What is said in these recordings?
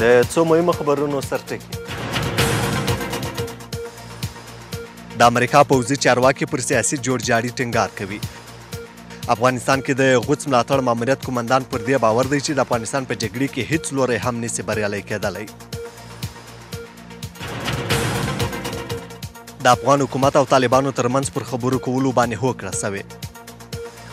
د څو مهمو خبرونو سرټکي د امریکا پوځي چارواکي پر سیاسي جوړجاړي ټینګار کوي افغانستان کې د غوڅ ملاتړ ماموریت کمانډان پر دې باور دی چې د افغانستان په جګړه کې هیڅ لوري هم نسی بریالي کېدلی د افغان حکومت او طالبانو ترمنځ پر خبرو کولو باندې هوکړه سوې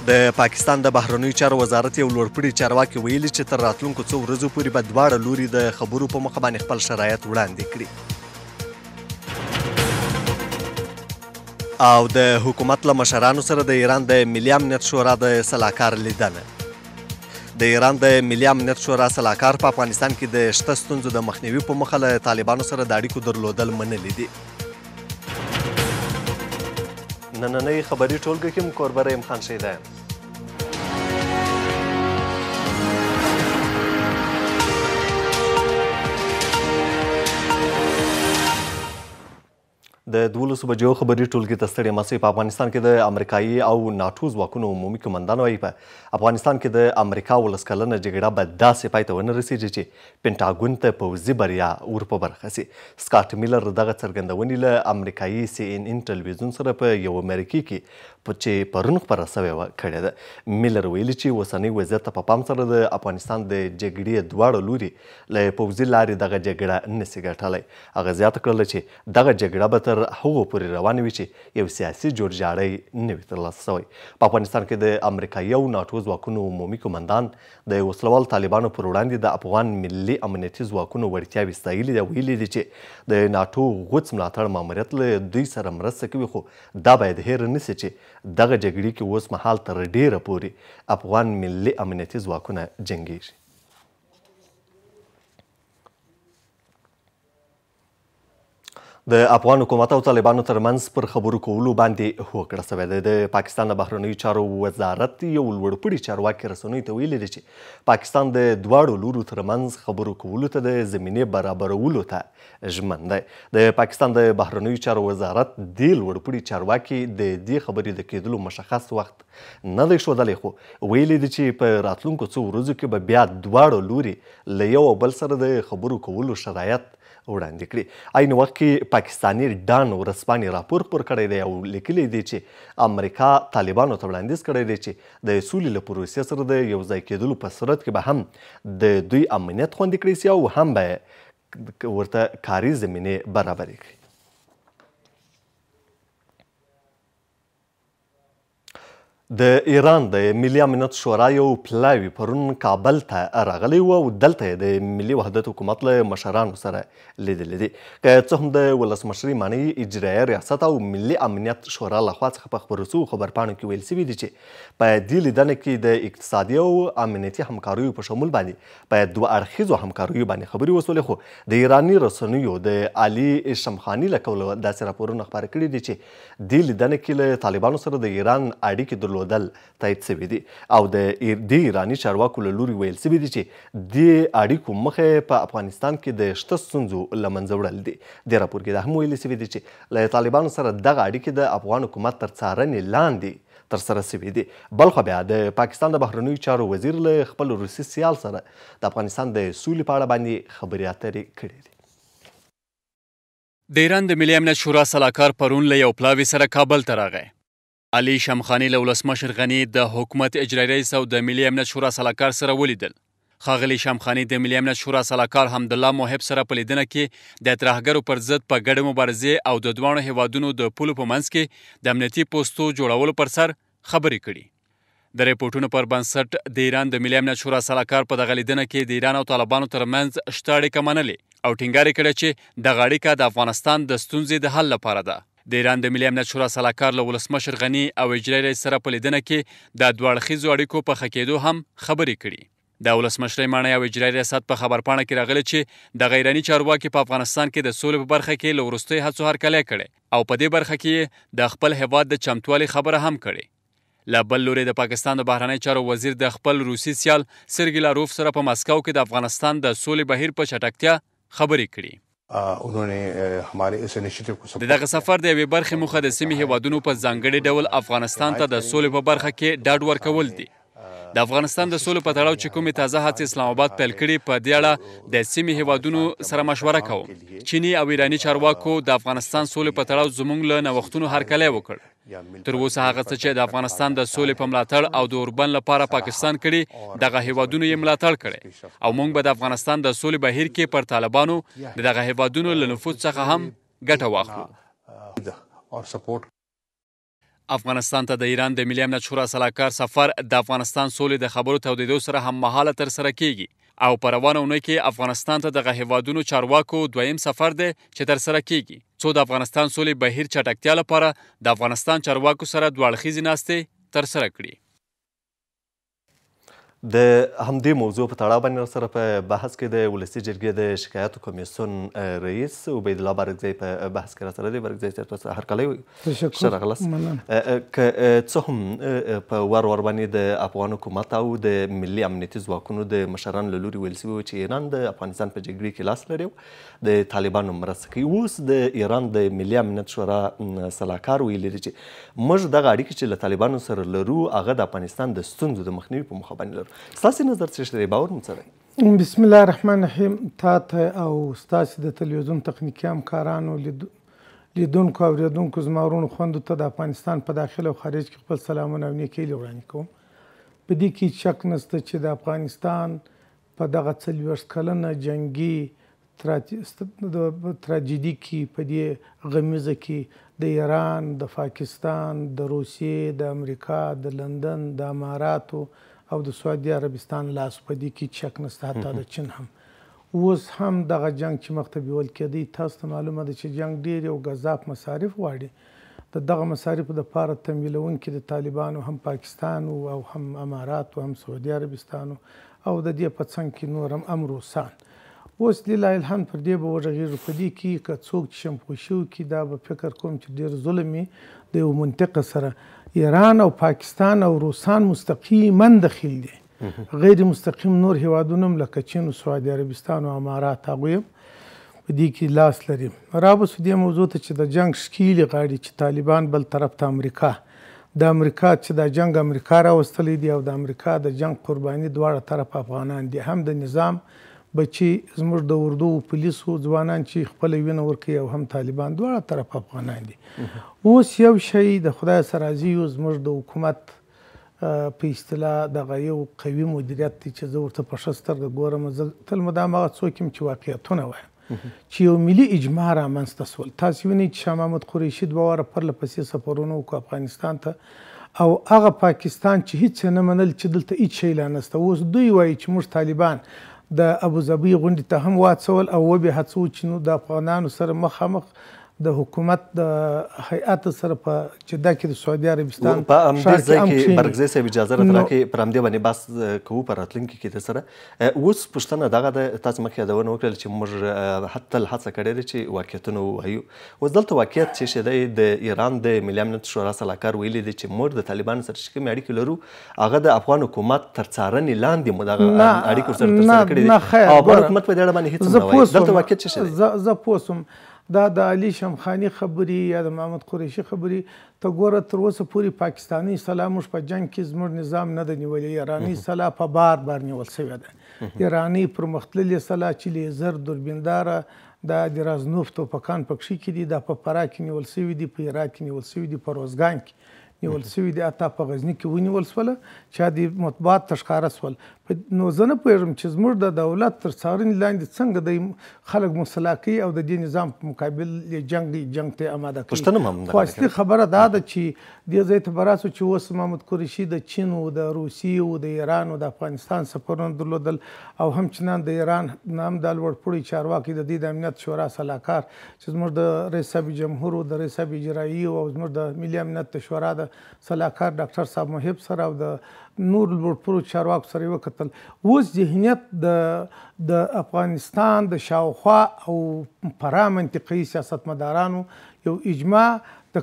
د پاکستان د بهرنیو چارو وزارت یو لوړپړي چارواکي ویلي چې تر راتلونکو څو ورځو پورې به دواړه لوري د خبرو په مخه باندې خپل شرایط وړاندې کړي او د حکومت له مشرانو سره د ایران د ملي امنیت شورا د سلاکار لیدنه د ایران د ملي امنیت شورا سلاکار په افغانستان کې د شته ستونزو د مخنیوي په مخه له طالبانو سره د اړیکو درلودل منلي دي نننۍ خبري ټولګه کې هم کوربه رحیم خان شیدا یم د 12 بجو خبري ټولګي ته ستړي مسې په افغانستان کې د امریکایي او ناتو ځواکونو عمومي کمانډانو ای په افغانستان کې د امریکا ولسکلنه جګړه به داسې پای ته ونه رسیږي چې پینټاګون ته پوځي بریا ورپه برخه سي سکاټ میلر دغه څرګندونې له امریکایي سی ان ان ټلویزیون سره په یو امریکي کې چې پرون خبره سوې وه کړې ده میلر ویلي چې اوسنی وضعیت ته په پام سره د افغانستان د جګړې دواړه لوري له پوځي لارې دغه جګړه نسي ګټلی هغه زیاته کړله چې دغه جګړه به تر هغو پورې روانه وي چې یو سیاسي جوړجاړی نه وي ترلاسه سوی په افغانستان کې د امریکایي او ناټو ځواکونو عمومي قومندان د وسلوال طالبانو پر وړاندې د افغان ملي امنیتي ځواکونو وړتیاوې ستایلې دي او ویلي دي چې د ناټو غوڅ ملاتړ ماموریت له دوی سره مرسته کوي خو دا باید هیر نه سي چې دغه جګړې کې اوس مهال تر ډیره پورې افغان ملي امنیتي ځواکونه جنګیږي د افغان حکومت او طالبانو ترمنځ پر خبرو کولو باندې هوکړه سوې ده د پاکستان د بهرنیو چارو وزارت یو لوړپوړي چارواکي رسنیو ته ویلي دی چې پاکستان د دواړو لورو ترمنځ خبرو کولو ته د زمینې برابرولو ته ژمن دی د پاکستان د بهرنیو چارو وزارت دې لوړپوړي چارواکي د دې خبرې د کېدلو مشخص وخت نه دی ښودلی خو ویلي دی چې په راتلونکو څو ورځو کې به بیا دواړو لوري له یو بل سره د خبرو کولو شرایط وړاندې کړي عین وخت کې پاکستاني ډان ورسپانې راپور خپور کړی دی او لیکلی دی چې امریکا طالبانو ته وړاندیز کړی دی چې د سولې له پروسې سره د یو ځای کېدلو په صورت کې به هم د دوی امنیت خوندي کړی سي او هم به ورته کاري زمینې برابرې کړي د ایران د ملي امنیت شورا یو پلاوی پرون کابل ته راغلی و او دلته د ملي وحدت حکومت له مشرانو سره لیدلې دي که څه هم د ولسمشرۍ معنی اجرایه ریاست او ملي امنیت شورا لخوا څخه په خبررسو خبرپاڼو کې ویل سوي دي چې په دې لیدنه کې د اقتصادي او امنیتي همکاریو په شمول باندې په دوه اړخیزو همکاریو باندې خبرې وسولې خو د ایراني رسنیو د علي شمخاني له قوله داسې راپورونه خپاره کړي دي چې دې لیدنه کې له طالبانو سره د ایران اړیکې درلودې درلودل تایید شوي دي او د دې ایراني چارواکو له لوري ویل شوي دي چې دې اړیکو مخه په افغانستان کې د شته ستونزو له منځه وړل دي دې راپور کې دا هم ویل شوي دي چې له طالبانو سره دغه اړیکې د افغان حکومت تر څارنې لاندې تر سره سوي دي بلخو بیا د پاکستان د بهرنیو چارو وزیر له خپل روسي سیال سره د افغانستان د سولې په اړه باندې خبرې اترې کړې دي د ایران د ملي امنیت شورا سلاکار پرون له یو پلاوي سره کابل ته راغی علي شمخانی له ولسمشر غنی د حکومت اجرایي رئیس او د ملي امنیت شورا سلاکار سره ولیدل خاغلی شمخانی د ملي امنیت شورا سلاکار حمدالله موهب سره په لیدنه کې د اعتراضګرو پر ضد په ګډه مبارزه او د دوه هوادونو د پولو په منځ کې د امنیتي پوسټو جوړولو پر سر خبرې کړي د ریپورتونو پر بنسټ د ایران د ملي امنیت شورا سلاکار په دغه لیدنه کې د ایران او طالبانو ترمنځ شتاړې کمنلې او ټینګار کړی چې د غاړې کا د افغانستان د ستونزې د حل لپاره ده د ایران د ملي امنیت شورا سلاکار له ولسمشر غنی او اجرایي رئیس سره په لیدنه کې د دوه اړخیزو اړیکو په خکېدو هم خبرې کړي د ولسمشر معنی او اجرایي ریاست په خبر پاڼه کې راغلی چې د غیراني چارواکي په افغانستان کې د سولې په برخه کې لورستي هڅو هر کله کړي او په دې برخه کې د خپل هواد د چمتوالي خبره هم کړي ل بل لوري د پاکستان د بهرنی چارو وزیر د خپل روسي سیال سرګی لاروف سره په مسکو کې د افغانستان د سولې بهیر په چټکتیا خبرې کړي اونونه هماره اس انیشیټیو کو دغه سفر د یوې برخې مخه د سیمې هیوادونو په ځانګړي ډول افغانستان ته د سولې په برخه کې ډاډ ورکول دي د افغانستان د سولې په تړاو چې کومې تازه هڅې اسلام آباد پیل کړې په دې اړه د سیمې هیوادونو سره مشوره کوم چینی او ایرانی چارواکو د افغانستان سولې په تړاو زموږ له نوښتونو هرکلی وکړ تر اوسه هغه څه چې د افغانستان د سولې په ملاتړ او د اوربن لپاره پاکستان کړي دغه هیوادونو یې ملاتړ کړي او موږ به د افغانستان د سولې بهیر کې پر طالبانو دغه هیوادونو له نفوذ څخه هم ګټه واخلو افغانستان ته د ایران د ملي امنیت شورا سلاکار سفر د افغانستان سولې د خبرو تودیدو سره هم مهاله تر سره کیږي او په روانه اونۍ کې افغانستان ته دغه هیوادونو چارواکو دویم سفر دی چې تر سره کیږي څو د افغانستان سولې بهیر چټکتیا لپاره د افغانستان چارواکو سره دوه اړخیزې ناستې تر سره کړي د همدې موضوع په تړاو باندې سره په بحث کې د ولسی جرګې د شکایاتو کمیسون رئیس عبید الله بارکزی په بحث کې را سره دی بارکزی صاحب تاسو هرکلی ښه راغلاست که څه هم په ور ور باندې د افغان حکومت او د ملي امنیتي ځواکونو د مشرانو له لوري ویل سوي چې ایران د افغانستان په جګړې کې لاس لري د طالبانو مرسته کوي اوس د ایران د ملي امنیت شورا سلاکار ویلي چې موږ دغه اړیکې چې له طالبانو سره لرو هغه د افغانستان د ستونزو د مخنیوي په موخه باندې لرو ستاسو نظر څه شته باور مو څه بسم الله الرحمن الرحیم تا ته او ستاسو د تلویزیون تخنیکی همکارانو لیدونکو او اوریدونکو زما ورونو خویندو ته د افغانستان په داخله او خارج کې خپل سلامونه او نیکۍ وړاندې کوم په دې کې شک نشته چې د افغانستان په دغه څلوېښت کلنه جنګي تراجیدي کې په دې غمیزه کې د ایران د پاکستان د روسیې د امریکا د لندن د اماراتو او د سعودي عربستان لاس په دې کې شک نشته حتی د چین هم اوس هم دغه جنگ چې مخته بیول کېدی تاسو ته معلومه ده چې جنگ ډیر او غذاب مصارف غواړي د دغه مصارف د پاره تمویلون کې د طالبانو هم پاکستان او هم امارات او هم سعودي عربستان او د دې په څنګ کې نور هم امروسان اوس لله الحمد پر دې به ورغېږو په دې کې که څوک چې شمپوشي وکړي دا به فکر کوم چې ډېر ظلم د یو منطقه سره ایران او پاکستان او روسان مستقیما دخیل دي غیر مستقیم نور هیوادونه لکه چین او سعودي عربستان او امارات هغه په دې کې لاس لري رابس دې موضوع ته چې د جنگ شکیل غاړي چې طالبان بل طرف ته امریکا د امریکا چې د جنگ امریکا راوستلې دي او د امریکا د جنگ قرباني دواړه طرف افغانان دي هم د نظام بچي زموږ د اردو پولیسو ځوانان چې خپل وینه ورکي او هم طالبان دواړه طرف افغانان دي اوس یو شی د خدای سره زیو زموږ د حکومت په اصطلاح دغه یو قوي مدیریت دی چې زه ورته په ښه سترګه ګورم زه تل مدام هغه څوک یم چې واقعیتونه وایم چې یو ملي اجماع رامنځته سول تاسو وینئ چې شاه محمود قریشي دوه واره پرله پسې سفرونه وکړو افغانستان ته او هغه پاکستان چې هیڅ نه منل چې دلته هیڅ شی لا نسته اوس دوی وایي چې موږ طالبان د ابوظبي غونډې ته هم واڅول او وبې هڅو چې نو د افغانانو سره مخامخ د حکومت د هیئت سره په جده کې د سعودي عربستان په همدې ځای کې برګزی صاحب اجازه راته راکړي پر همدې باندې بحث کوو په راتلونکي کې د سره اوس پوښتنه دغه ده تاسو مخکې یادونه وکړل چې موږ حتی هڅه کړې ده چې واقعیتونه ووایو اوس دلته واقعیت چې شی دی د ایران د ملي امنیت شورا سلاکار ویلی دی چې موږ د طالبانو سره چې کومې اړیکې لرو هغه د افغان حکومت تر څارنې لاندې مو دغه اړیکو سره ترسره کړې دي او افغان حکومت په دې اړه باندې هیڅ نه وایي دلته واقعیت څه شی دی زه پوه دا د علي شمخانی خبري یا د محمد قریشي خبري ته ګوره تر اوسه پورې پاکستاني اصطلاح موږ په جنګ کې زموږ نظام نه ده نیولی ایراني اصطلاح په بار بار نیول سوې ده ایراني پرمختللې اصطلاح چې لیزر دوربینداره دا د رازنوف توپکان پکښې کې دي دا په فرا کې نیول سوي دي په عراق کې نیول سوي دي په روزګان کې نیول سوي دي اته په غزنی کې ونیول سول چې د مطبوعات تشخاره سول نو زه نه پوهېږم چې زموږ د دولت تر څارنې لاندې څنګه د خلک مصلا کوي او د دې نظام په مقابل یې جنګ جنګ ته اماده کوي خو اصلي خبره دا ده چې دې ځای ته به راسو چې اوس محمد قریشي د چین او د روسیې او د ایران او د افغانستان سفرونه درلودل او همچنان د ایران نام د لوړ پوړي چارواکي د دې د امنیت شورا سلاکار چې زموږ د رئیس صاحب جمهور او د رئیس صاحب اجرایي او زموږ د ملي امنیت شورا د سلاکار ډاکټر صاحب محب سره او د نور لوړ پوړو چارواکو سره یې وکتل کتل اوس ذهنیت د د افغانستان د شاوخوا او پرا منطقي سیاستمدارانو یو اجماع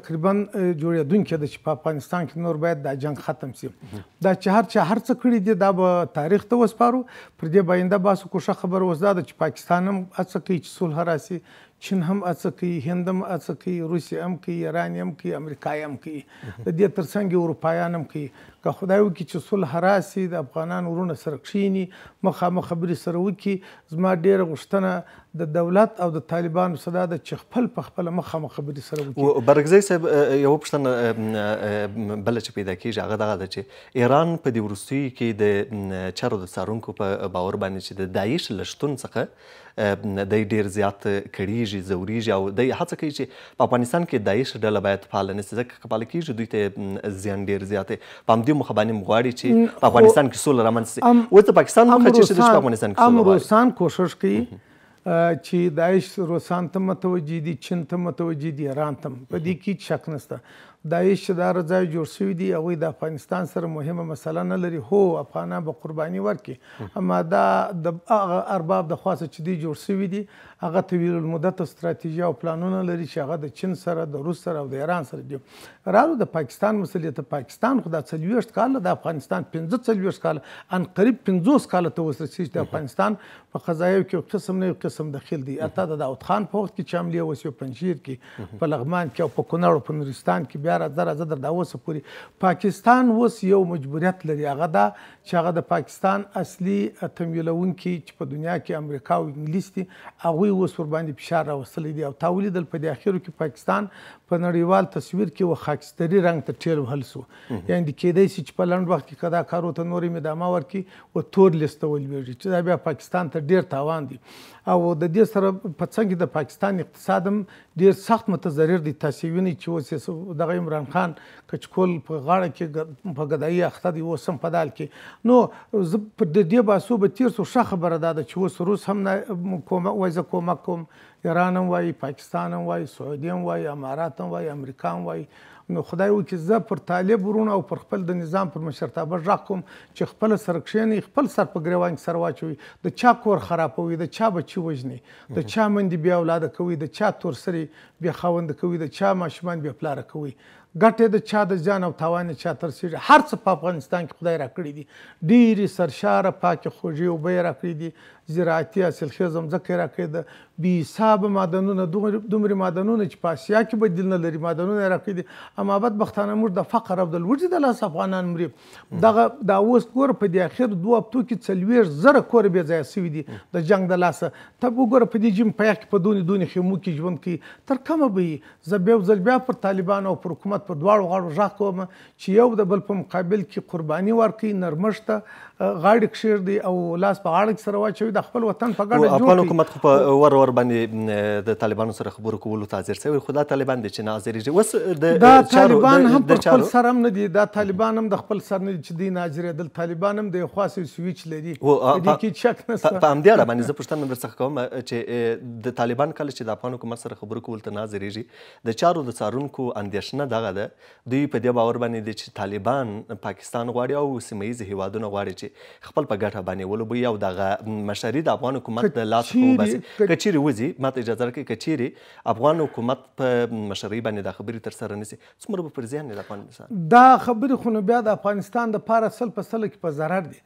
تقریبا جوړېدونکې ده چې په افغانستان کې نور باید دا جنگ ختم شي دا چې هر چا هر څه کړي دي دا به تاریخ ته وسپارو پر دې باینده باسو کوښښ خبر اوس دا ده چې پاکستان هم هڅه کوي چې صلح راسي چین هم هڅه کوي هند هم هڅه کوي روسیه هم کوي ایران هم کوي امریکا هم کوي د دې ترڅنګ اروپایان هم کوي که خدای وکړي چې صلح راسي د افغانان ورونه سره کښیني مخامخ خبرې سره وکړي زما ډېره غوښتنه د دولت او د طالبانو صدا د چخپل په خپل مخه مخبري سره وکړي برګزی صاحب یو پښتنه بل چې پیدا کیږي هغه دغه ده چې ایران په دې ورستي کې د چارو د سارونکو په باور باندې چې د داعش لشتون څخه د ډیر زیات کړيږي زوريږي او د هڅه کوي چې په افغانستان کې داعش ډله باید فعال نه سي ځکه کپال کیږي دوی ته زیان ډیر زیات په همدې مخ باندې مغواړي چې په افغانستان کې سوله رامنځته شي اوس د پاکستان مخه چې د افغانستان کې سوله امروسان کوشش کوي چې داعش روسان ته متوجي دي چین ته متوجي دي ایران ته په دې کې شک نشته داعش دا رضای جوړ شوی دی او د افغانستان سره مهمه مسله نه لري هو افغانان به قرباني ورکړي اما دا د ارباب د خاصه چې دی جوړ شوی دی هغه طویل المدته ستراتیژي او پلانونه لري چې هغه د چین سره د روس سره او د ایران سره دي رالو د پاکستان مسلې ته پاکستان خو دا څلوېښت کاله د افغانستان پنځه څلوېښت کاله ان قریب پنځوس کاله ته ورسېږي چې د افغانستان په قضایو کې یو قسم نه یو قسم دخیل دی حتی د داود خان په وخت کې چې حملې وسې په پنجیر کې په لغمان کې او په کونړ او په نورستان کې بیا راځه راځه در دا اوسه پورې پاکستان اوس یو مجبوریت لري هغه دا چې هغه د پاکستان اصلي تمویلونکي چې په دنیا کې امریکا او انګلیس دي هغوی اوس ور باندې فشار راوستلی دی او تا ولیدل په دې اخرو کې پاکستان په نړیوال تصویر کې و خاکستري رنګ ته ټیل وهل سو یعنی کېدای شي چې په لنډ وخت کې کدا کار وته نورې مدامه ورکړي و تور لیسته ولویږي چې دا بیا پاکستان ته ډیر تاوان دی او د دې سره په څنګ کې د پاکستان اقتصاد هم ډیر سخت متضرر دی تاسو وینئ چې اوس دغه عمران خان کچکول په غاړه کې په ګدایي اخته دی اوس هم په دال کې نو زه په دې باسو به تیر سو ښه خبره ده چې اوس روس هم کومه وایزه کومه کوم ایران هم وایي پاکستان هم وایي سعودي هم وایي امارات هم وایي امریکا هم وایي نو خدای وکړي زه پر طالب ورونه او پر خپل د نظام پر مشرتابه غږ کوم چې خپل سر کښېني خپل سر په ګریوان کې سر واچوي د چا کور خرابوي د چا بچي وژني د چا مندې بیا اولاده کوي د چا تور سری بیا خاوند کوي د چا ماشومان بیا پلاره کوي ګټې د چا د ځان او تاوان چا ترسیږي هر څه په افغانستان کې خدای راکړي دي ډېرې سرشاره پاکې خوږې اوبه یې راکړي دي زراعتي حاصلخیزه مځکه یې راکړې ده بې حسابه معدنونه دومرې معدنونه چې په اسیا کې بدیل نه لري معدنونه یې راکړي دي اما بدبختانه موږ د فقر او د لوږې د لاسه افغانان مري دغه دا اوس ګوره په دې اخر دوه هفتو کې څلوېښت زره کور بې ځایه سوي دي د جنګ د لاسه ته وګوره په دې جیم په یخ کې په دونې دونې خیمو کې ژوند کوي تر کومه به یي زه بیا ځل بیا پر طالبانو او پر حکومت حکومت پر دواړو غاړو غږ کوم چې یو د بل په مقابل کې قرباني ورکړي نرمښت غاړې کښېږدي او لاس په غاړه کې سره واچوي د خپل وطن په ګډه جوړ افغان حکومت خو په ور ور باندې د طالبانو سره خبرو کولو ته حاضر شوی خو دا طالبان دي چې نه حاضرېږي اوس د طالبان هم پر خپل سر هم نه دي دا طالبان هم د خپل سر نه دي چې دی نه حاضرېدل طالبان هم د یو خاص سویچ لري دې کې شک نشته په همدې اړه باندې زه پوښتنه درڅخه کوم چې د طالبان کله چې د افغان حکومت سره خبرو کول ته نه حاضرېږي د چارو د څارونکو اندېښنه دغه ده دوی په دې باور باندې دي چې طالبان پاکستان غواړي او سیمه ییز هیوادونه غواړي چې خپل په ګټه باندې ولوبوي او دغه مشري د افغان حکومت د لاس خو بس کچيري وزي ماته اجازه راکړي کچيري افغان حکومت په مشري باندې د خبرې تر سره نسی څومره به پر زیان د افغانستان دا خبرې خو نو بیا د افغانستان د پاره سل په سل کې په zarar دي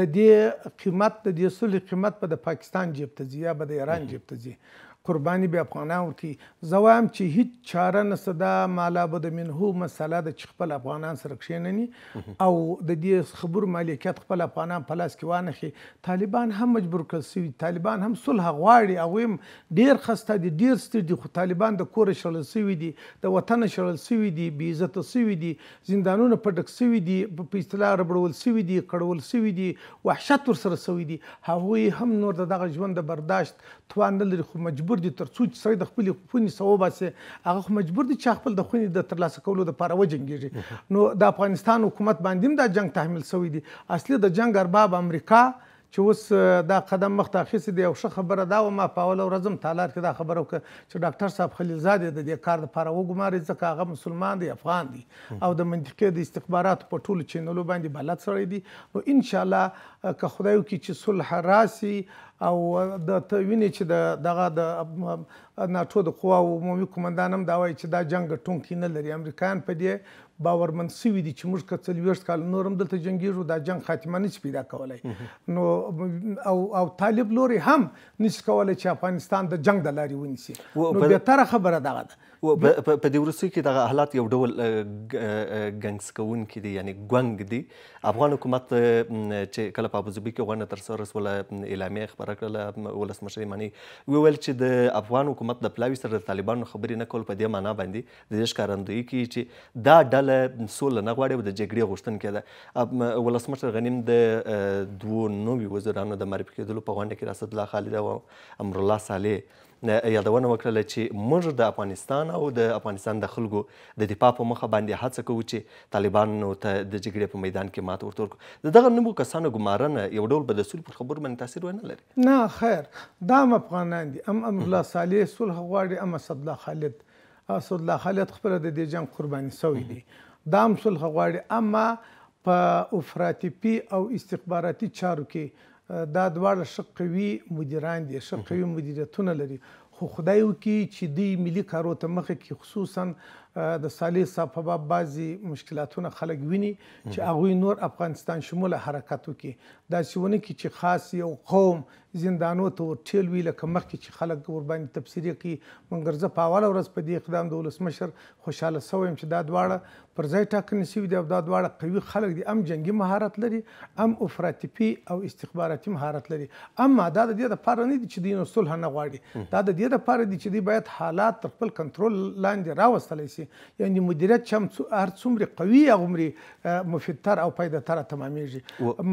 د دې قیمت د دې سولې قیمت په د پاکستان جیب ته ځي یا به د ایران جیب ته ځي قربانی به افغانان ورکوي زه وایم چې هیڅ چاره نسته دا مالابد منهو مسله ده چې خپل افغانان سره کښېنني او د دې خبرو مالکیت خپل افغانان په لاس کې وانخي طالبان هم مجبور کړل سوي طالبان هم صلح غواړي او هم ډیر خسته دي ډیر ستړي دي خو طالبان د کوره شړل سوي دي د وطن شړل سوي دي بې عزته سوي دي زندانونه په ډک سوي دي په اصطلاح ربړول سوي دي کړول سوي دي وحشت ورسره سوي دي هغوی هم نور دغه ژوند د برداشت توان نه لري خو مجبور مجبور دي ترڅو چې سړی د خپل خوني ثواب سي هغه خو مجبور دي چې خپل د خوني د ترلاسه کولو لپاره وجنګيږي نو د افغانستان حکومت باندې هم دا جنگ تحمل شوی دی اصلي د جنگ ارباب امریکا چې اوس دا قدم مخ تاخیسي دی او ښه خبره دا و ما په اول ورځم تالار کې دا خبره وکړه چې ډاکټر صاحب خلیلزاده د دې کار لپاره وګماري ځکه هغه مسلمان دی افغان دی او د منطقې د استخباراتو په ټولو چینلو باندې بلد سړی دی نو ان شاء الله که خدای وکړي چې صلح راسي او د ویني چې د دغه د ناتو د قواو عمومي کمانډان هم دا وایي چې دا جنگ ټونکی نه لري امریکایان په دې باورمن سوي دي چې موږ کڅل ویشت کال نورم دلته جنگیږو دا جنگ خاتمه نشي پیدا کولای نو او او طالب لوري هم نشي کولای چې افغانستان د جنگ د لارې ونیسي نو به تر خبره دغه ده و په دې ورسوي کې دغه حالات یو ډول ګنګس کوونکي دي یعنی ګونګ دي افغان حکومت چې کله په ابوظبي کې غونډه تر سره رسول اعلامیه خبره کړله ولسمشر معنی ویل چې د افغان حکومت د پلاوي سره د طالبانو خبرې نه کول په دې معنا باندې د دې ښکارندوی کې چې دا ډله سول نه غواړي د جګړې غوښتونکې ده ولسمشر غنیم د دوو نوي وزیرانو د معرفي کېدلو په غونډه کې راسد الله خالد او امرالله صالح یادونه وکړله چې موږ د افغانستان او د افغانستان د خلکو د دفاع په مخه باندې هڅه کوو چې طالبانو ته د جګړې په میدان کې ماته ورته ورکړو د دغه نومو کسانو ګمارنه یو ډول به د سولې پر خبرو باندې تاثیر ونه لري نه خیر دا م افغانان دي ام امرالله صالح صلح غواړي ام اسدالله خالد اسدالله خالد خپله د دې جنګ قرباني سوی دی دا هم صلح غواړي اما په افراطي او استخباراتي چارو کې دا دواړه ښه قوي مدیران دي ښه قوي مدیریتونه لري خو خدای وکړي چې دوی ملي کارو ته مخه کړي خصوصا د سالي صفبه بعضي مشکلاتونه خلک ویني چې هغه نور افغانستان شمول حرکتو کې دا شونه کې چې خاص یو قوم زندانو ته ټیل وی لکه مخکې چې خلک ور باندې تفسیری کوي مونږ ځه په اوله ورځ په دې اقدام د ولسمشر خوشاله سویم چې دا دواړه پر ځای ټاکنې سوي دي او دا دواړه قوي خلک دي ام جنگي مهارت لري ام افراطي او استخباراتي مهارت لري اما دا د دې لپاره نه دي چې دین صلح نه غواړي دا د دې لپاره دي چې دوی باید حالات خپل کنټرول لاندې راوستلی شي رسي یعنی مدیریت چې هم هر څومره قوي هغومره مفیدتر او پایدهتره تمامیږي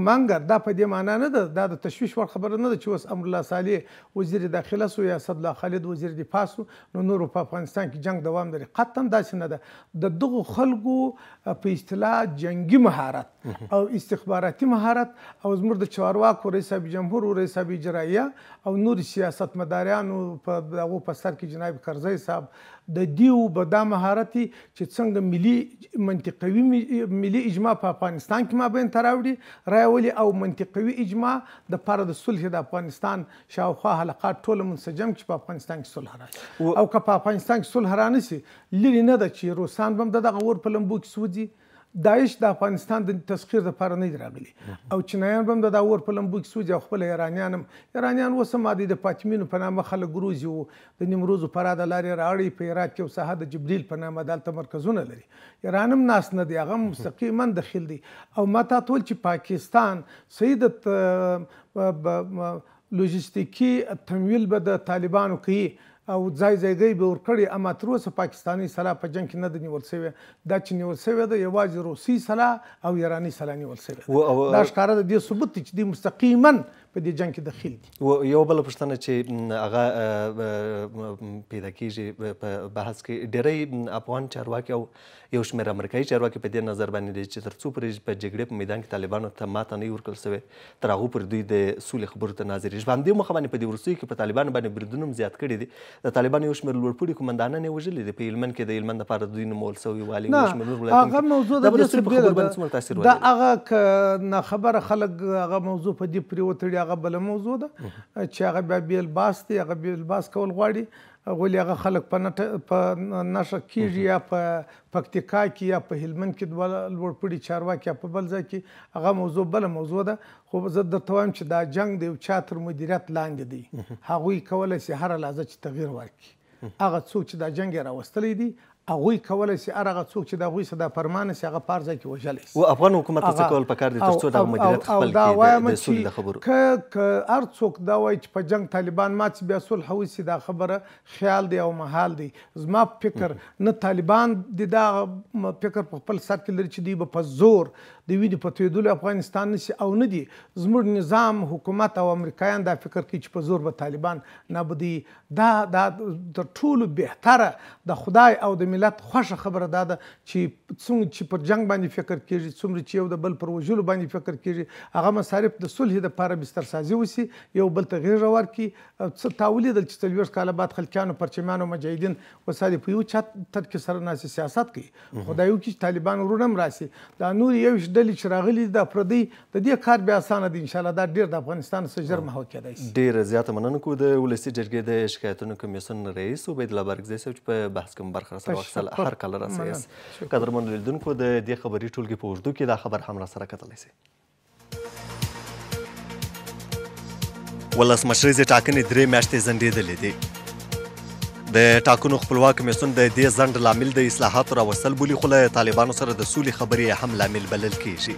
منګر دا په دې معنا نه ده دا د تشویش وړ خبره نه ده چې اوس امرالله صالح وزیر داخله سو یا اسدالله خالد وزیر دفاع سو نو نور په افغانستان کې جنگ دوام لري قطعا داسې نه ده د دغو خلکو په اصطلاح جنگي مهارت او استخباراتي مهارت او زموږ د چارواکو رئیس جمهور او رئیس اجرایه او نور سیاست مدارانو په دغه په سر کې جناب کرزی صاحب د دیو به دا مهارت چې څنګه ملي منطقوي ملي اجماع په افغانستان کې ما بین تراوړي راولي او منطقوي اجماع د پاره د صلح د افغانستان شاوخوا حلقات ټول منسجم چې په افغانستان کې صلح راشي او که په افغانستان کې صلح رانه سي لري نه ده چې روسان هم دغه ور په لمبو کې سوځي داعش د افغانستان د تسخير لپاره نه راغلي او چینایان هم د داور په لمبو کې سوځي او خپل ایرانیان هم ایرانیان اوس هم د پاتمینو په نامه خلک روزي او د نیمروز پر د لارې راړي په عراق کې او ساحه د جبريل په نامه دالته مرکزونه لري ایران هم ناس نه دی هغه مستقیما دخیل دي او ماته ټول چې پاکستان سیدت لوجستیکی تمویل به د طالبانو کوي او ځای ځایګۍ به ورکړي اما تر اوسه پاکستاني سلا په جنگ کې نه ده نیول سوې دا چې نیول سوې ده یوازې روسي سلا او ایراني سلا نیول سوې ده دا ښکاره ده دې ثبوت دی چې دوی مستقیماً په دې جنگ کې دخیل دي یو بل پښتنه چې هغه پیدا کیږي په بحث کې ډېری افغان چارواکي او یو شمېر امریکایي چارواکي په دې نظر باندې دي چې تر څو پورې په جګړې په میدان کې طالبانو ته ماته نه ورکړل شوې تر هغو پورې دوی د سولې خبرو ته ناظر ژباندې مخه باندې په دې وروستیو کې په طالبانو باندې بریدونه هم زیات کړي دي د طالبانو یو شمېر لوړپوړي قومندانان یې وژلي دي په هلمند کې د هلمند لپاره دوی نومول شوي والي یو شمېر نور ولایتونو کې دا به د سولې په خبرو باندې څومره تاثیر ولري دا هغه نه خبره خلک هغه موضوع په دې پرې وتړي بیا هغه بل موضوع ده چې هغه بیا بیل باس دی هغه بیل باس کول غواړي ولې هغه خلک په نټه په نشه کیږي یا په پکتیکا کې یا په هلمند کې دوه لوړ پړي چارواکي په بل ځای کې هغه موضوع بل موضوع ده خو زه درته وایم چې دا جنگ دی او چا تر مدیریت لاندې دی هغه کولای شي هر لحظه چې تغییر ورکړي هغه څوک چې دا جنگ راوستلی دی هغوی کولای شي هر هغه څوک چې د هغوی صدا فرمانه شي هغه پارځه کې وژلی شي او افغان حکومت ته څه کول پکار دي تر څو دغه مدیریت خپل کړي د سولې د خبرو که هر څوک دا وایي چې په جنگ طالبان مات شي بیا صلح وسي دا خبره خیال دی او محال دی زما فکر نه طالبان د دا فکر په خپل سر کې لري چې دوی به په زور د وی د پتوېدلو افغانستان نشي او نه دي زموږ نظام حکومت او امریکایان دا فکر کوي چې په زور به طالبان نابودي دا دا تر ټولو بهتره د خدای او د ملت خوښه خبره دا ده چې څومره چې پر جنگ باندې فکر کیږي څومره چې یو د بل پر وژلو باندې فکر کیږي هغه مصارف د صلح لپاره بستر سازي وسی یو بل ته غیږ ورکړي څه تاولیدل چې څلوېښت کاله بعد خلکیانو پرچمیانو مجاهدین وسادې په یو چت تر کې سره ناسي سیاست کوي خدایو کې طالبان ورونم راسي دا نور یو شد ډلې چې راغلي دي دا پردی د دې کار بیا اسانه دی انشاءالله دا ډېر د افغانستان څخه ژر محو کېدی شي ډېره زیاته مننه کوو د ولسي جرګې د شکایتونو کمیسون رئیس عبیدالله برګزی صاحب چې په بحث کې مو برخه راسره واخیستل هر کال راسره یاست قدرمنو لیدونکو د دې خبري ټولګې په اوږدو کې دا خبر هم راسره کتلی سئ ولسمشریزې ټاکنې درې میاشتې ځنډېدلې دي د ټاکنو خپلواک کمیسون د دې ځنډ لامل د اصلاحاتو راوستل بولي خو له طالبانو سره د سولې خبرې هم لامل بلل کېږي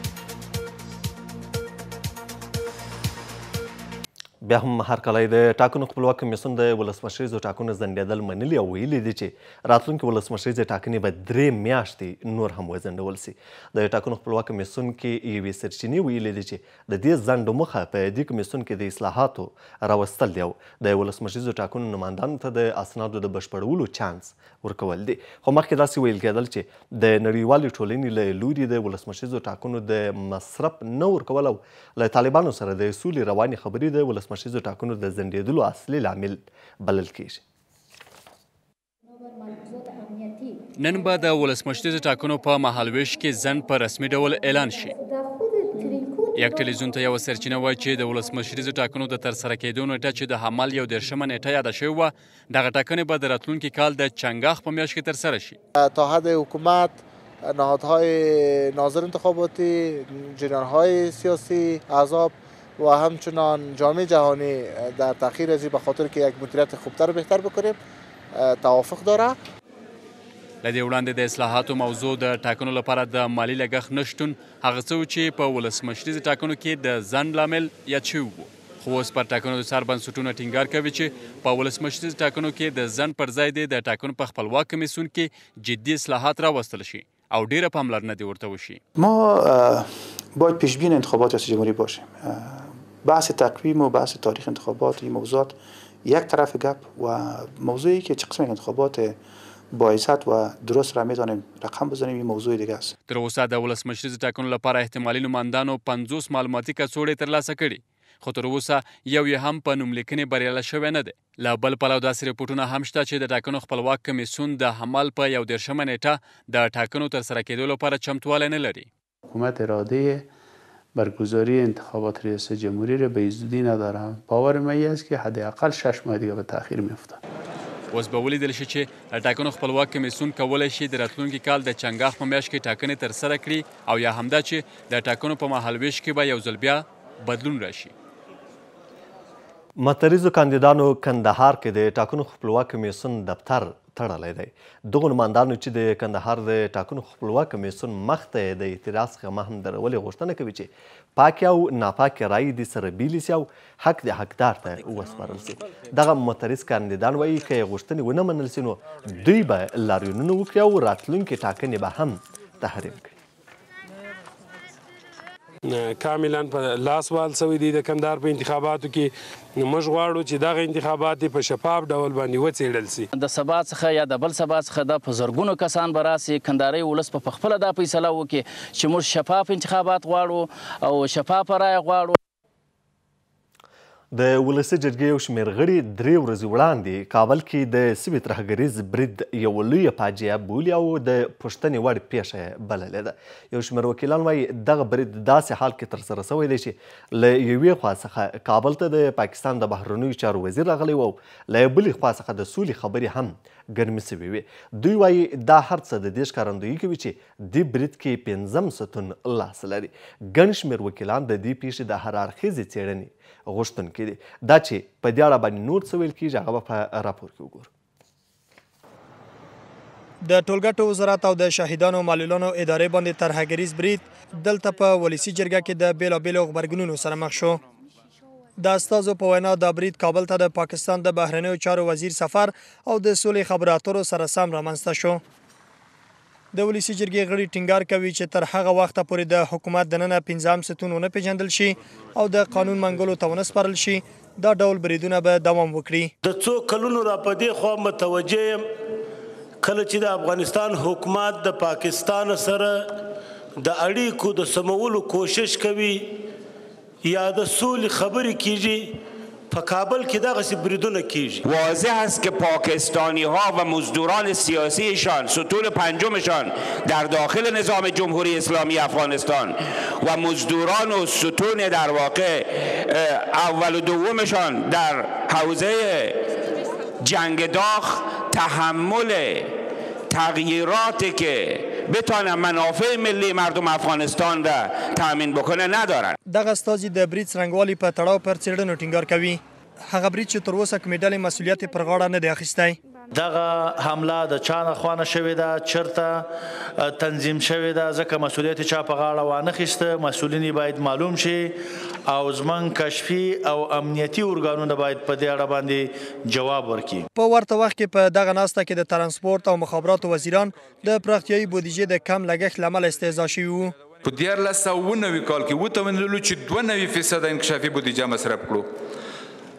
بیا هم هرکلی د ټاکنو خپلواک کمیسیون د ولسمشریزو ټاکنو ځنډېدل منلي او ویلي دي چې راتلونکي ولسمشریزې ټاکنې به درې میاشتې نور هم وځنډول سي د ټاکنو خپلواک کمیسیون کې یوې سرچینې ویلي دي چې د دې ځنډ موخه په دې کمیسیون کې د اصلاحاتو راوستل دی او د ولسمشریزو ټاکنو نمایندانو ته د اسنادو د بشپړولو چانس ورکول دي خو مخکې داسې ویل کېدل چې د نړیوالې ټولنې له لوري د ولسمشریزو ټاکنو د مصرف نه ورکول او له طالبانو سره د سولې روانې خبرې د ولسمشریزو ولسمشریزو ټاکنو د ځنډېدلو اصلي لامل بلل کیږي نن به د ولسمشریزو ټاکنو په مهالویش کې ځنډ په رسمي ډول اعلان شي یک ټلویزیون ته یو سرچینه وایي چې د ولسمشریزو ټاکنو د ترسره کېدو نیټه چې د حمل یو دیرشمه نیټه یاده شوې وه دغه ټاکنې به د راتلونکي کال د چنګاښ په میاشت کې ترسره شي تا حد حکومت نهادهای ناظر انتخاباتی جریانهای سیاسی احزاب و همچنان جامعه جهانی در تاخیر از به خاطر که یک مدیریت خوبتر و بهتر بکنیم توافق داره لدې وړاندې د اصلاحاتو موضوع د ټاکنو لپاره د مالی لګښت نشتون هغه څه چې په ولسمشریز ټاکنو کې د ځند لامل یا چی وو خو اوس پر ټاکنو د سر بنسټونو ټینګار کوي چې په ولسمشریز ټاکنو کې د ځند پر ځای د ټاکنو په خپلواک کمیسون کې جدي اصلاحات راوستل شي او ډیره پاملرنه دی ورته وشي ما باید پیشبین انتخابات ریاست جمهوری باشیم بحث تقویم و بحث تاریخ انتخابات این موضوعات یک طرف گپ و موضوعی که چه قسم انتخابات بایست و درست را میتونیم رقم بزنیم این موضوع دیگه است تر اوسه د ولسمشریز ټاکنو لپاره احتمالي نمائندانو 50 معلوماتي کڅوړې ترلاسه کړي خو تر اوسه یو یې هم په نوملیکنې بریاله شوی نه دی لا بل پلو داسې رپورټونه هم شته چې د ټاکنو خپلواک کمیسون د حمل په یو دیرشمه نیټه د ټاکنو تر سره کېدو لپاره چمتوالی نه لري حکومت اراده برگزاری انتخابات رئیس جمهوری را به زودی ندارم باور من است که حداقل شش ماه دیگه به تاخیر میافتد اوس به ولیدل شي چې ټاکنو خپلواک کمیسون کولی شي د راتلونکي کال د چنګاښ په میاشت کې ټاکنې ترسره کړي او یا همدا چې د ټاکنو په مهالویش کې به یو ځل بیا بدلون راشي معترضو کاندیدانو کندهار کې د ټاکنو خپلواک کمیسون دفتر تړلی دی دغو نمایندانو چې د کندهار د ټاکنو خپلواک کمیسون مخته د اعتراض څخه هم درولې غوښتنه کوي چې پاکې او ناپاکې رایې دې سره بیلې سي او حق د حقدار ته وسپارل سي دغه معترض کاندیدان وایي که یې غوښتنې ونه منل سي نو دوی به لاریونونه وکړي او راتلونکې ټاکنې به هم تحریم کړي کاملا په لاس وال سوي دي د کندهار په انتخاباتو کې نو موږ غواړو چې دغه انتخابات په شفاف ډول باندې وڅېړل شي د سبا څخه یا د بل سبا څخه د پزرګونو کسان براسي کنداري ولس په خپل دا فیصله وکړي چې موږ شفاف انتخابات غواړو او شفاف رائے غواړو د ولسی جرګې یو شمېر غړي درې ورځې وړاندې کابل کې د سوي ترهګریز برید یو لویه فاجعه بولي او د پوښتنې وړ پیښه یې بللې ده یو شمېر وکیلان وایي دغه برید داسې حال کې ترسره سوی دی چې له یوې خوا څخه کابل ته د پاکستان د بهرنیو چارو وزیر راغلی و او له بلې خوا څخه د سولې خبرې هم ګرمې سوي وي دوی وایي دا هرڅه د دې ښکارندویي کوي چې د برید کې پنځم ستون لاس لري ګڼ شمېر وکیلان د دې پیښې د هر اړخیزې څېړنې غوښتونکي دي دا چې په دې اړه باندې نور څه ویل کیږي هغه به په راپور کې وګورو د ټولګټو وزارت او د شاهدانو معلولانو ادارې باندې طرحګریز برید دلته په ولسی جرګه کې د بیلابیلو خبرګونونو سره مخ شو د استادو په وینا د بریټ کابل ته د پاکستان د بهرنیو چارو وزیر سفر او د سولې خبراتورو سره سم رامنځته شو د ولسی جرګې غړي ټینګار کوي چې تر هغه وخته پورې د حکومت دننه پنځم ستون ونه پیژندل شي او د قانون منګلو ته ونه سپارل شي دا ډول بریدونه به دوام وکړي د څو کلونو را پدې خو متوجه کله چې د افغانستان حکومت د پاکستان سره د اړیکو د سمولو کوشش کوي یا د سولې کیجی کیږي په کابل کې دغسې بریدونه کیږي واضح است که پاکستانی ها و مزدوران سیاسیشان ستون پنجمشان در داخل نظام جمهوری اسلامی افغانستان و مزدوران و ستون در واقع اول و دومشان در حوزه جنگ داخ تحمل تغییرات که بتانه منافع ملی مردم افغانستان را تامین بکنه ندارن دغه استازي د بریټ څرنګوالي په تړاو پر څېړنو ټینګار کوي هغه بریچ تر اوسه کمیډلې مسولیت پر غاړه نه دی اخیستی دغه حمله د چا نه خوانه شوې ده چرته تنظیم شوې ده ځکه مسولیت چا په غاړه وانه خسته مسولینی باید معلوم شي او زمنګ کشفي او امنیتی ارګانونه باید په دې اړه باندې جواب ورکړي په ورته وخت کې په دغه ناسته کې د ترانسپورت او مخابراتو وزیران د پراختیايي بودیجې د کم لګښت لامل استهزا شوي وو په 1990 کال کې وته منلو چې 92% انکشافي بودیجه مصرف کړو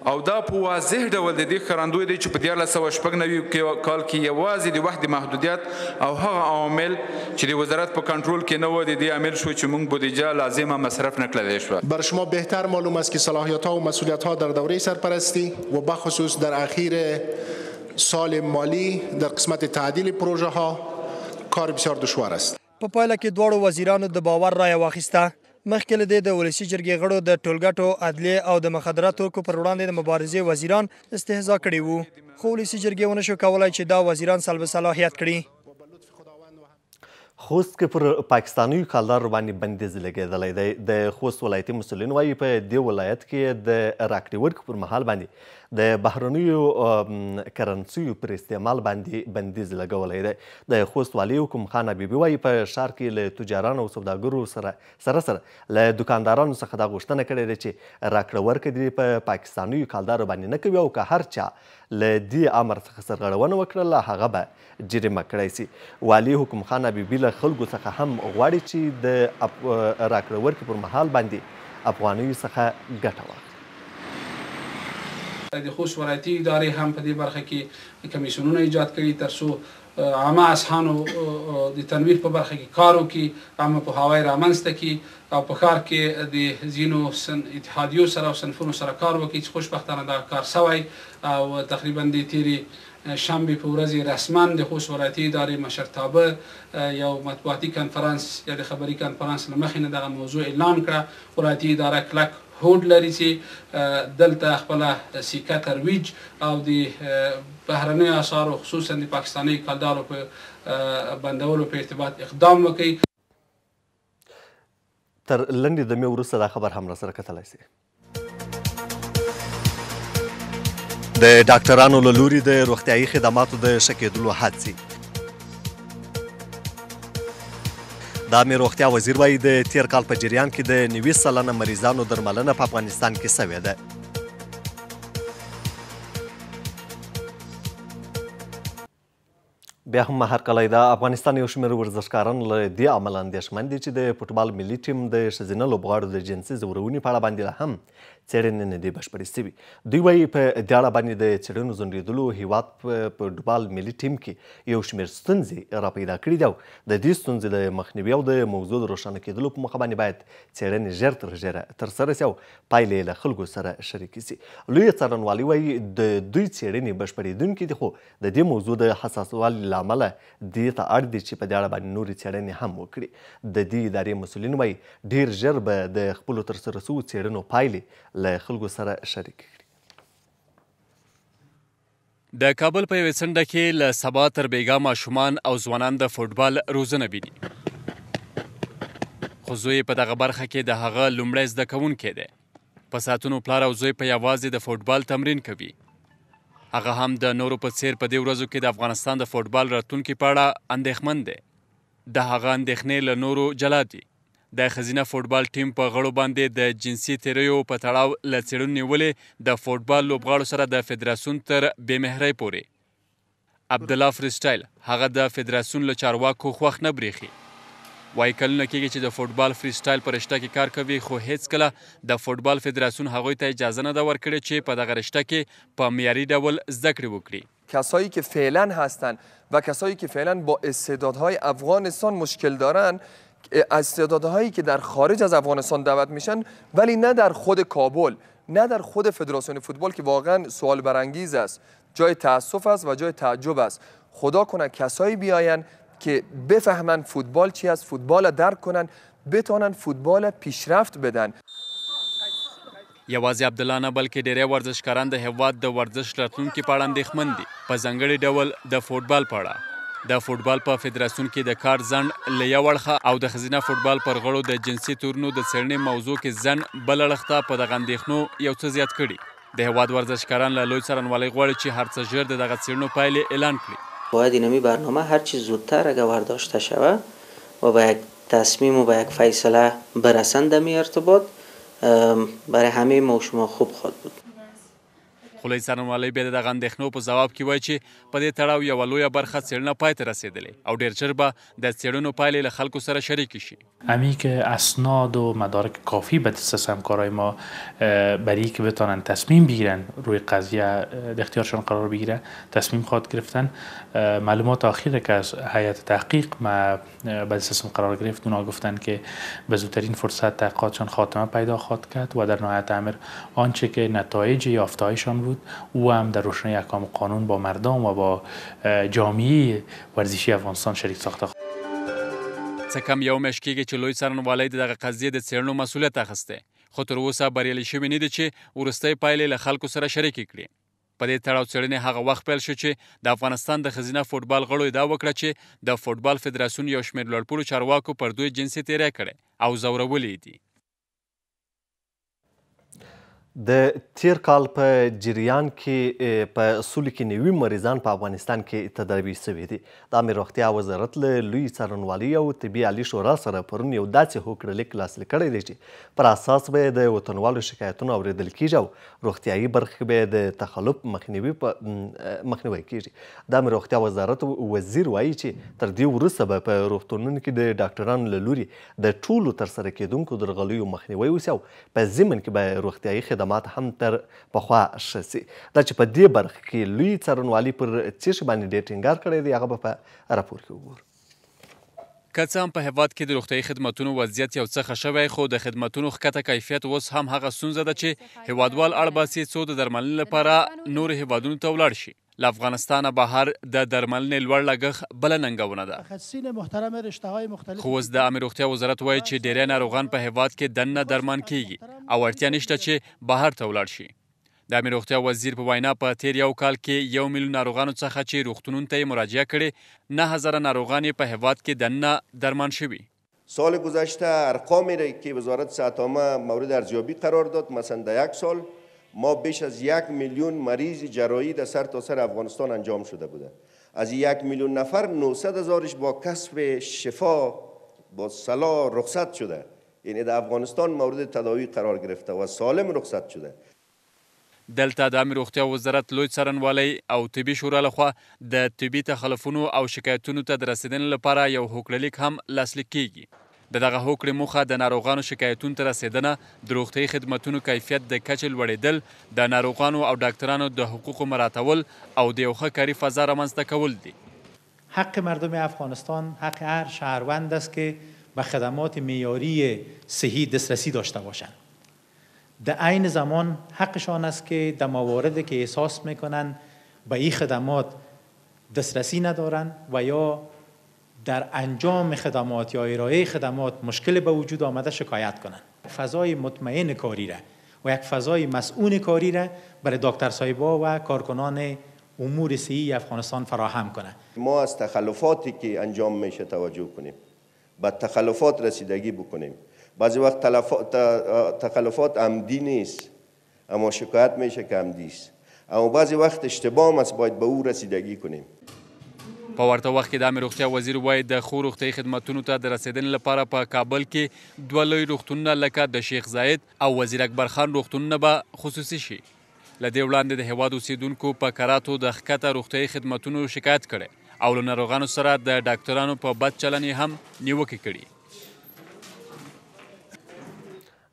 او دا په واضح ډول د دې خراندوی دی چې په 1999 کال کې یوازې د وخت محدودیت او هغه عوامل چې د وزارت په کنټرول کې نه و دي د عامل شو چې موږ بودجه لازمه مصرف نکړلې شو بر شما بهتر معلوم است که صلاحیت ها و مسئولیت ها در دوره سرپرستی و بخصوص در اخیر سال مالی در قسمت تعدیل پروژه ها کار بسیار دشوار است په پا پایله کې دواړو وزیرانو د باور رای واخیسته مخکې له دې د ولسی جرګې غړو د ټولګټو عدلیه او د مخدره توکو پر وړاندې د مبارزې وزیران استهزاء کړي وو خو ولسی جرګې ونه شو کولای چې دا وزیران سلب صلاحیت کړي خوست کې پر پاکستاني کالدار باندې بندیز لګېدلی دی د خوست ولایتي مسولین وایي په دې ولایت کې د راکټي ورک پر مهال باندې د بهرنیو کرنسیو پر استعمال باندې بندیز لګولی دی د خوست والي حکم خان حبیبي وایي په ښار کې له تجارانو او سوداګرو سره سره سره له دوکاندارانو څخه دا غوښتنه کړې ده چې راکړه ورکړه دې په پا پاکستانیو کالدارو باندې نه کوي او که هر چا له دې امر څخه سرغړونه وکړله هغه به جریمه کړی سي والي حکم خان حبیبي له خلکو څخه هم غواړي چې د راکړه ورکړې پر مهال باندې افغانیو څخه ګټه واخلي د خوش ولایتي ادارې هم په دې برخه کې کمیشنونه ایجاد کوي ترڅو عامه اسهانو د تنویر په برخه کې کار وکړي عامه پوهاوی رامنځته کړي او په ښار کې د ځینو سن اتحادیو سره او صنفونو سره کار وکړي چې خوشبختانه دا کار سوی او تقریبا د تیرې شنبه په ورځ رسما د خوش ولایتي ادارې مشرتابه یو مطبوعاتي کنفرانس یا د خبري کنفرانس لمخې نه دغه موضوع اعلان کړه ولایتي اداره کلک هوډ لري چې دلته خپل سیکه ترویج او د بهرنی اثارو خصوصا د پاکستانی کلدارو په بندولو په ارتباط اقدام وکړي تر لنډې د مې وروسته دا خبر هم را سره کتلای شئ د ډاکټرانو له لوري د روغتیايي خدماتو د ښه کېدلو هڅې د امیر روغتیا وزیر وایي د تیر کال په جریان کې د 90 سلنه مریضانو درملنه په افغانستان کې شوې ده بیا هم هر کله دا افغانستان یو شمېر ورزشکاران له دې عمل اندېښمن دي چې د فوټبال ملي ټیم د ښځینه لوبغاړو د جنسي زورونې په اړه باندې هم څېړنې نه دي بشپړې سوي دوی وایي په دې اړه باندې د څېړنو ځنډېدلو هیواد په ډوبال ملي ټیم کې یو شمېر ستونزې را پیدا کړي دي او د دې ستونزې د مخنیوي او د موضوع د روښانه کېدلو په موخه باندې باید څېړنې ژر تر ژره ترسره سي او پایلې له خلکو سره شریکې سي لوی څارنوالي وایي د دوی څېړنې بشپړېدونکې دي خو د دې موضوع د حساسوالي له امله دې ته اړ دي چې په دې اړه باندې نورې څېړنې هم وکړي د دې ادارې مسؤلین وایي ډېر ژر به د خپلو ترسره سوو څېړنو پایلې له خلکو سره شریک کړي د کابل په یوې څنډه کې له سبا تر بیګا ماشومان او ځوانان د فوټبال روزنه ویني خو زوی په دغه برخه کې د هغه لومړی زده کوونکی دی په ساتونو پلار او زوی په یوازې د فوټبال تمرین کوي هغه هم د نورو په څیر په دې ورځو کې د افغانستان د فوټبال راتلونکي په اړه اندېښمن دی د هغه اندېښنې له نورو جلا دي د خزینه فوټبال ټیم په غړو باندې د جنسي تیریو په تړاو له څېړنو نیولې د فوټبال لوبغاړو سره د فدراسیون تر بې مهرۍ پورې عبدالله فریسټایل هغه د فدراسیون له چارواکو خوښ نه بریخي وایي کلونه کېږي چې د فوټبال فریسټایل په رشته کې کار کوي خو هیڅکله د فوټبال فدراسیون هغوی ته اجازه نه ده ورکړې چې په دغه رشته کې په معیاري ډول زده کړې وکړي کسایی که فعلا هستند و کسایی که فعلا با استعدادهای افغانستان مشکل دارند استعدادهایی که در خارج از افغانستان دعوت میشن ولی نه در خود کابل نه در خود فدراسیون فوتبال که واقعا سوال برانگیز است جای تاسف است و جای تعجب است خدا کنه کسایی بیاین که بفهمن فوتبال چی است فوتبال درک کنن بتونن فوتبال پیشرفت بدن یوازې عبدالله نه بلکې ډیری ورزشکاران د هیواد د ورزش راتلونکي په اړه اندېښمن دي په ځانګړي ډول د فوتبال په اړه د فوټبال په فدراسیون کې د کار ځند له یو اړخه او د خزینه فوټبال پر غړو د جنسي تورنو د څېړنې موضوع کې ځند بل اړخته په دغه اندېښنو یو څه زیات کړي د هواد ورزشکاران له لوی څارنوالۍ غواړي چې هر څه ژر دغه څېړنو پایلې اعلان کړي باید این برنامه هر چی زودتر اگر برداشته شود و به یک تصمیم و به یک فیصله برسند در ارتباط برای همه ما و شما خوب خواهد بود خلیل سنوالي بیا د غندښنو په جواب کې وای چې په دې تړاو یو لوی برخه څېړنه پای رسیدلې او ډېر چر د څېړنو پایلې له خلکو سره شریک شي امی که اسناد و مدارک کافی به دست همکارای ما برای که بتانن تصمیم بگیرن روی قضیه اختیارشان قرار بگیره تصمیم خواهد گرفتن معلومات آخیر که از حیات تحقیق ما به دست قرار گرفت اونا گفتن که به زودترین فرصت تحقیقاتشان خاتمه پیدا خواهد کرد و در نهایت امر آنچه که نتایج یافتهایشان بود بود او هم در روشنی احکام قانون با مردم و با جامعه ورزشی افغانستان شریک ساخته څه کم یو میاشت کېږي چې لوی څارنوالۍ د دغه قضیې د څېړنو مسؤلیت اخیستی خو تر اوسه بریالي شوي نه دي چې وروستۍ پایلې له خلکو سره شریکې کړي په دې تړاو څېړنې هغه وخت پیل شو چې د افغانستان د خزینه فوتبال غړو دا وکړه چې د فوتبال فدراسیون یو شمېر لوړپوړو چارواکو پر دوی جنسي تیری کړي او زورولي دي د تیر کال په جریان کې په سولې کې نوي مریضان په افغانستان کې تداوي شوي دي دا مې روغتیا وزارت له لوی څارنوالي او طبي عالی شورا سره پرون یو داسې هوکړلیک لاسلیک کړی دی چې پر اساس به د وطنوالو شکایتونه اورېدل کیږي او روغتیایي برخې به د تخلف مخنیوي په مخنیوي کیږي دا مې روغتیا وزارت وزیر وایي چې تر دې وروسته به په روغتونونو کې د ډاکټرانو له لوري د ټولو ترسره کېدونکو درغلیو مخنیوي وسي او په ضمن کې به روغتیایي خدمات خدمات هم تر پخوا ښه سي دا چې په دې برخه کې لوی څارنوالي پر څه شي باندې ډېر ټینګار کړی دی هغه به په راپور کې وګورو که څه هم په هیواد کې د روغتیايي خدماتو وضعیت یو څه ښه شوی خو د خدماتو ښکته کیفیت اوس هم هغه ستونزه ده چې هیوادوال اړباسي څو د درملنې لپاره نور هیوادونو ته ولاړ شي لافغانستان بهر د درملنې لوړ لګښت بل ننګونه ده متخصصین محترم رشته های مختلف خو د امیر روغتیا وزارت وایي چې ډیری ناروغان په هیواد کې دنه درمان کیږي او اړتیا نشته چې بهر ته ولاړ شي د امیر روغتیا وزیر په وینا په تیر یو کال کې یو میلیون ناروغانو څخه چې روغتونونو ته مراجعه کړي 9000 ناروغان په هیواد کې دنه درمان شوي سال گذشته ارقامی را که وزارت صحت عامه مورد ارزیابی قرار داد مثلا در یک سال ما بیش از یک میلیون مریض جرایی در سر تا سر افغانستان انجام شده بوده از یک میلیون نفر 900 هزارش با کسب شفا با سلا رخصت شده یعنی در افغانستان مورد تداوی قرار گرفته و سالم رخصت شده دلته د امیر روغتیا وزارت لوی څارنوالی او طبي شورا لخوا د طبي تخلفونو او شکایتونو ته د رسیدنې لپاره یو هوکړه لیک هم لاسلیک کیږي د دغه هوکړې موخه د ناروغانو شکایتونو ته رسیدنه د روغتیايي خدمتونو کیفیت د کچې لوړېدل د ناروغانو او ډاکټرانو د حقوقو مراعتول او د یو ښه کاري فضا رامنځته کول دي حق مردم افغانستان حق هر شهروند است که به خدمات معیاری صحی دسترسی داشته باشند در عین زمان حقشان است که در مواردی که احساس میکنن به این خدمات دسترسی ندارن و یا در انجام خدمات یا ارائه خدمات مشکل به وجود آمده شکایت کنند فضای مطمئن کاری را و یک فضای مسئول کاری را برای دکتر سایبا و کارکنان امور سی افغانستان فراهم کنند. ما از تخلفاتی که انجام میشه توجه کنیم به تخلفات رسیدگی بکنیم بعضی وقت تخلفات عمدی نیست اما شکایت میشه که عمدی است اما بعضی وقت اشتباه است باید به او رسیدگی کنیم په ورته وخت کې د امیر روغتیا وزیر وایي د خو روغتیايي خدماتونو ته د رسیدنې لپاره په کابل کې دوه لوی روغتونونه لکه د شیخ زاید او وزیر اکبر خان روغتونونه به خصوصي شي لدې وړاندې د هواد اوسیدونکو په کراتو د ښکته روغتیايي خدماتونو شکایت کړي او له ناروغانو سره د ډاکټرانو په بد چلنې هم نیوکې کړي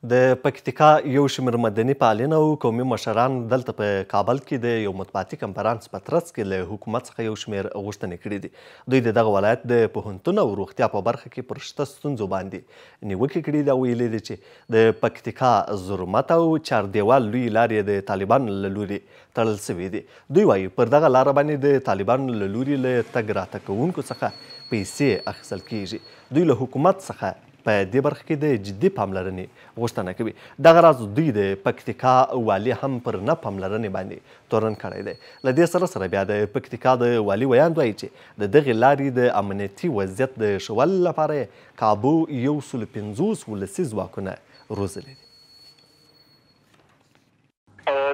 د پکتیکا یو شمېر مدني فعالین او قومي مشران دلته په کابل کې د یو مطبوعاتي کنفرانس په ترڅ کې له حکومت څخه یو شمېر غوښتنې کړې دي دوی د دغه ولایت د پوهنتون او روغتیا په برخه کې پر شته ستونزو باندې نیوکې کړې دي او ویلې دي چې د پکتیکا زرمت او چاردیوال لوی لارې د طالبانو له لوري تړل سوي دي دوی وایي پر دغه لاره باندې د طالبانو له لوري له تګ راتګ کوونکو څخه پیسې اخیستل کیږي دوی له حکومت څخه په دې برخه کې د جدي پاملرنې غوښتنه کوي دغه راز دوی د پکتیکا والي هم پر نه پاملرنې باندې تورن کړی دی له دې سره سره بیا د پکتیکا د والي ویاند وایي چې د دغې لارې د امنیتي وضعیت د شول لپاره کابو یو سل پنځوس ولسي ځواکونه روزلي دي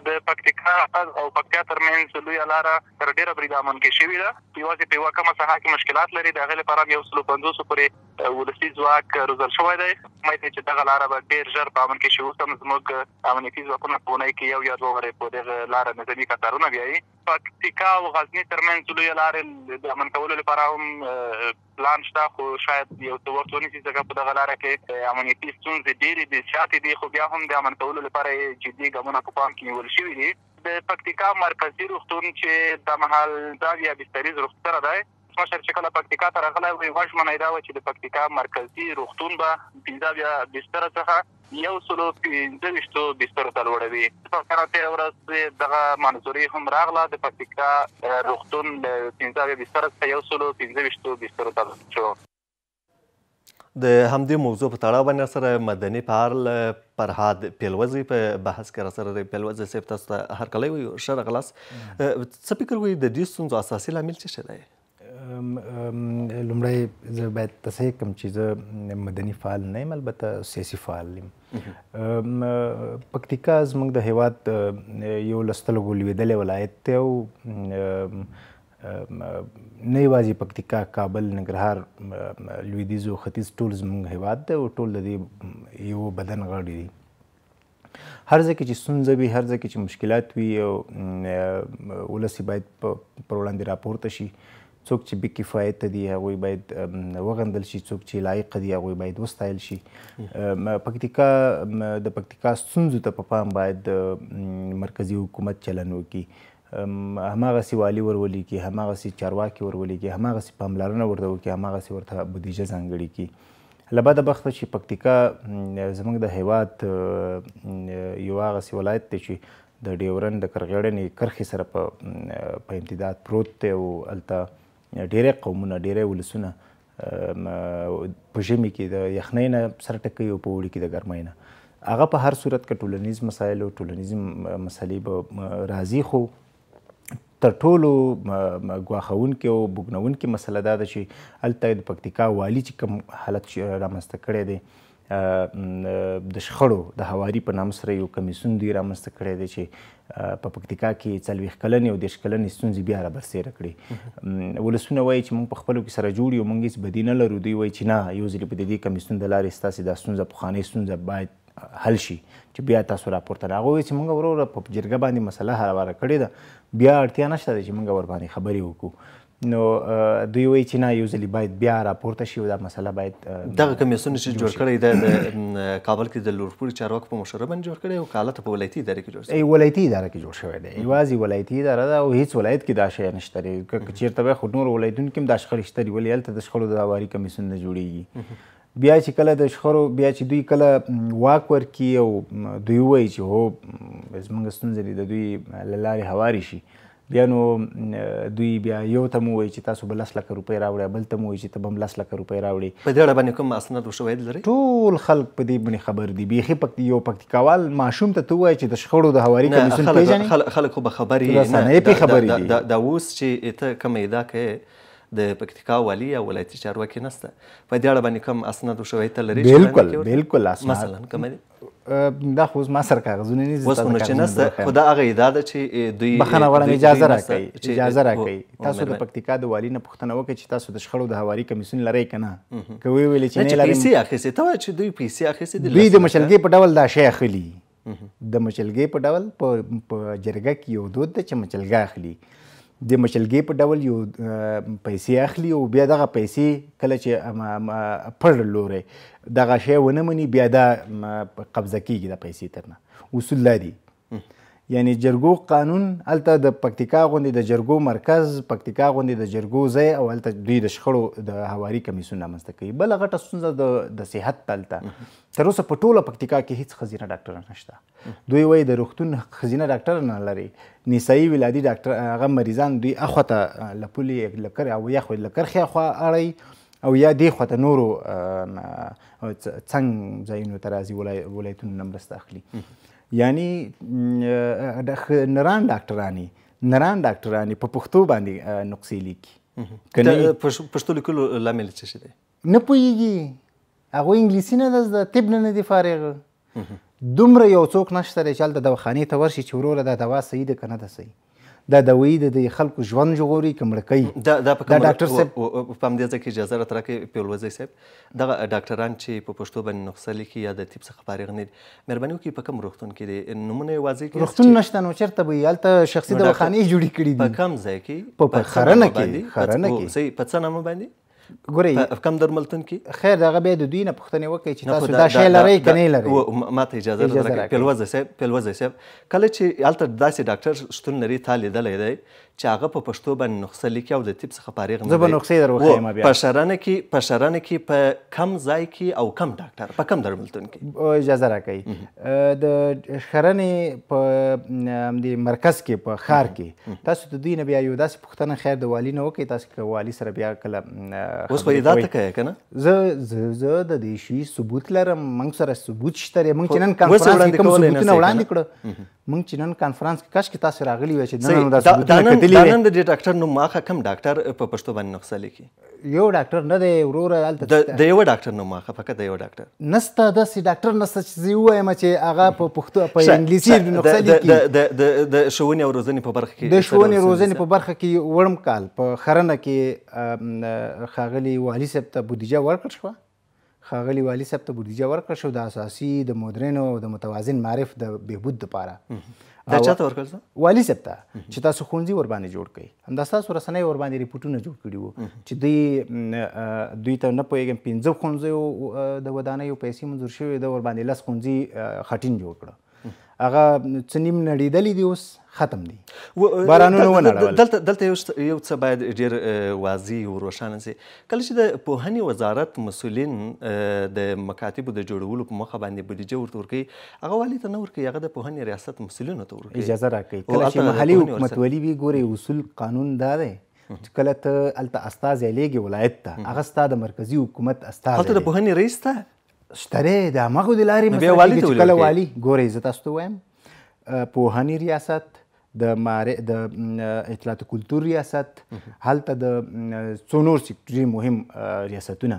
د پکتیکا او پکتیا ترمنځ لوی لار تر ډیره بری دامن کې شوې ده یوازې په یو کم ساحه کې مشکلات لري د غلې لپاره یو سلو 500 پورې ولسی ځواک روزل شوی دی مې ته چې دغه لار به ډیر ژر په امن کې شي اوس هم زموږ امنیتي ځواکونه په نه کې یو یا دوه ورې په دغه لار نظامی کتارونه بیاي پکتیکا او غزنی ترمنځ لوی لار د امن کولو لپاره هم پلان شته خو شاید یو څه وخت ونیسي ځکه په دغه لار کې امنیتي ستونزې ډېرې دي چې دي خو بیا هم د امن کولو لپاره جدي ګامونه په پام کې نیول ورکول شوې دي د پکتیکا مرکزی روغتون چې د محل د یا بستریز روغتون سره دی مشر چې کله پکتیکا ته راغلی وي واښمنه دا و چې د پکتیکا مرکزی روغتون به پنځه بیا بستر څخه یو سلو پنځه وشتو بستر ته لوړوي په کار ته ورځ دغه منظوري هم راغله د پکتیکا روغتون پنځه بستر څخه یو سلو پنځه وشتو بستر ته شو د همدې موضوع په تړاو باندې سره مدني فعال فرهاد پیلوزی په بحث کې را سره پیلوزی صاحب تاسو ته هرکلی وایو ښه راغلاست څه فکر کوئ د دې ستونزو اساسي لامل څه شی دی لومړی زه باید تصحیح کړم چې زه مدني فعال نه یم البته سیاسي فعال یم پکتیکا زموږ د هیواد یو لستلګو لویدلی ولایت دی او نه یوازې پکتیکا کابل ننګرهار لویدیز او ختیځ ټول زموږ هیواد دی او ټول د دې یو بدن غړي دي هر ځکه چې ستونزه وي هر ځکه چې مشکلات وي او ولسی باید پر وړاندې راپورته شي څوک چې بې کفایت دي هغوی باید وغندل شي څوک چې لایق دي هغوی باید وستایل شي پکتیکا د پکتیکا ستونزو ته په پا پام باید مرکزي حکومت چلن وکړي هماغسې والي ورولېږي هماغسې چارواکي ورولېږي هماغسې پاملرنه ورته وکړي هماغسې ورته بودیجه ځانګړې کړي له بده بخته چې پکتیکا زموږ د هیواد یو هغسې ولایت دی چې د ډیورن د کرغیړنې کرښې سره په په امتداد پروت دی او هلته ډیری قومونه ډیری ولسونه په ژمي کې د یخنۍ نه سر ټکوي او په اوړي کې د ګرمۍ نه هغه په هر صورت کې ټولنیز مسایل او ټولنیز مسلې به راځي خو تر ټولو غواخونکې او بوګنونکې مسله دا ده چې هلته د پکتیکا والي چې کوم حالت رامنځته کړی دی د شخړو د هواري په نام سره یو کمیسون دی رامنځته کړی دی چې په پکتیکا کې څلوېښت کلنې او دېرش کلنې ستونزې بیا رابرسېره کړي ولسونه وایي چې موږ په خپلو کې سره جوړ یو موږ هېڅ بدي نه لرو دوی وایي چې نه یو ځلې په دې کمیسون د لارې ستاسې دا ستونزه پخوانۍ ستونزه باید حل شي چې بیا تاسو راپورته راغوي چې موږ ورور په جرګه باندې مسله هواره کړې ده بیا اړتیا نشته چې موږ ور باندې خبرې وکړو نو دوی وایي چې نه یو ځلې باید بیا راپورته شي دا مسله باید دغه کمیسیون چې جوړ کړی دی د کابل کې د لوړپوړي چارواکو په مشوره باندې جوړ کړی او کاله په ولایتي ادارې کې جوړ شوی ولایتي اداره کې جوړ شوی دی یوازې ولایتي اداره ده او هیڅ ولایت کې دا شی نشته دی که چېرته به خو نور ولایتونو کې هم دا شخړې شته دي ولې هلته د شخړو د هواري کمیسیون نه جوړېږي بیا چې کله د شخړو بیا چې دوی کله واک ورکي او دوی وایي چې هو زموږ ستونزې دي د دوی له لارې هوارې شي بیا نو دوی بیا یو ته مو وایي چې تاسو به لس لکه روپۍ راوړئ بل ته مو وایي چې ته به هم لس لکه روپۍ راوړې په دې اړه باندې کوم اسناد او شواهد لرئ ټول خلک په دې باندې خبر دي بیخي پکتی یو پکتیکاوال ماشوم ته ته وایي چې د شخړو د هواري کمیسیون پیژنې خلک خو به خبرې نه دا اوس چې ته کومه ادعا کوې د پکتیکا والی او ولایتي چارواکي نشته په دې اړه باندې کوم اسناد او شواهد لري بالکل بالکل اسناد مثلا کوم دي دا خو ما سر کاغذونه نه زیاته اوس نو نشته خو دا هغه اداده چې دوی بخنه غواړم اجازه راکړي اجازه راکړي تاسو د پکتیکا د والی نه پوښتنه وکړي چې تاسو د شخړو د هواري کمیسیون لري کنه کوي ویل چې نه لري پیسې اخیستې ته چې دوی پیسې اخیستې دي دوی د مشلګي په ډول دا شی اخلي د مچلګې په ډول په جرګه کې یو دود ده چې مچلګه اخلي د مشلګې په ډول یو پیسې اخلي او بیا دغه پیسې کله چې پړ لوري دغه شی ونه مني بیا دا قبضه کیږي د پیسې ترنه اصول لري یعنی جرګو قانون الته د پکتیکا غوندې د جرګو مرکز پکتیکا غوندې د جرګو ځای او الته دوی د شخړو د هواري کمیسیون رامنځته کوي بل غټه ستونزه د د صحت تلته تر اوسه په ټوله پکتیکا کې هیڅ خزینه ډاکټر نشته دوی وایي د روغتون خزینه ډاکټر نه لري نسایي ولادي ډاکټر هغه مریضان دوی اخو ته لپولي لکر او یا خو لکر خیا خو اړي او یا دی خواته نورو څنګ ځایونو ته راځي ولایتونو نه مرسته اخلي یعنی نران ډاکټرانی نران ډاکټرانی په پښتو باندې نقصې لیکي کنه پښتو لیکلو لامل څه شي دی نه پوهیږي هغه انګلیسي نه د طب نه دی فارغ دومره یو څوک نشته چې هلته دواخانې ته ورشي چې وروره دا دوا صحیح ده که نه ده صحیح دا دوی د خلکو ژوند جوړي کمړکی دا دا په ډاکټر صاحب په همدې ځکه اجازه راته راکې په لوزي صاحب دا ډاکټران چې په پښتو باندې نقصه لیکي یا د تیپ څخه فارغ نه مهرباني وکړئ په کوم روغتون کې د نمونه واضح کړئ روغتون نشته نو چیرته به یالته شخصي دواخانه جوړی کړي دي په کوم ځای کې په خرنه کې خرنه کې صحیح په څه نامه باندې ګوري په کوم درملتون کې خیر دغه به د دوی نه پوښتنه وکړي چې تاسو دا شی لرئ که نه لرئ ما ته اجازه درکړه پیلوزه صاحب پیلوزه صاحب کله چې هلته داسې ډاکټر شتون لري تا لیدلی دی چې هغه په پښتو باندې نسخه لیکي او د طب څخه فارغ نه دی زه به نسخې در وښیم بیا په شرانه کې په شرانه کې په کم ځای کې او کم ډاکټر په کم درملتون کې اجازه راکړئ د شرنې په همدې مرکز کې په ښار کې تاسو د دوی نه بیا یو داسې پوښتنه خیر د والي نه وکړئ تاسو که والي سره بیا کله اوس په ادا ته کوي که نه زه زه د دې شي ثبوت لرم موږ سره ثبوت شته موږ چې نن کانفرنس کې کوم ثبوتونه وړاندې کړو مونږ چې نن کانفرنس کې کاش کې تاسو راغلی وای چې نن دا دا نن د ډاکټر نوم ماخه کم ډاکټر په پښتو باندې نقصه لیکي یو ډاکټر نه دی ورور الته د یو ډاکټر نوم ماخه فقط د یو ډاکټر نسته د سي ډاکټر نسته چې وایم چې هغه په پښتو په انګلیسي نقصه لیکي د د د شوونې او روزنې په برخه کې د شوونې روزنې په برخه کې وړم کال په خرنه کې خاغلی والي صاحب ته بودیجه ورکړ شو خاغلی والی صاحب ته بودیجه ورکړه شو د اساسي د مدرن او د متوازن معرف د بهبود لپاره دا چاته ورکړل والی صاحب ته چې تاسو خونځي ور باندې جوړ کړئ همدا تاسو رسنۍ ور باندې ریپورتونه جوړ کړي وو چې دوی دوی ته نه پوهېږم پنځه خونځیو د ودانیو پیسې منظور شوې د ور باندې لس خونځي خټین جوړ کړه هغه څه نیم نړېدلی دي اوس ختم دي بارانونه ونړول دلته دلته یو څه باید ډیر واضح او روښانه شي کله چې د پوهنې وزارت مسولین د مکاتبو د جوړولو په مخه باندې بودیجه ورته ورکړي هغه والی ته نه ورکړي هغه د پوهنې ریاست مسولینو ته ورکړي اجازه راکړي کله چې محلي حکومت ولی وي ګوري اصول قانون دا دی کله ته الته استاد لیږي ولایت ته هغه ستا د مرکزی حکومت استاد هلته د پوهنې رئیس ته شتره د مغو د لارې مسله کله والی ګوري زه تاسو ته وایم پوهنې ریاست د مارې د اطلاعات کلتور ریاست هلته د څو نور سکتوري مهم ریاستونه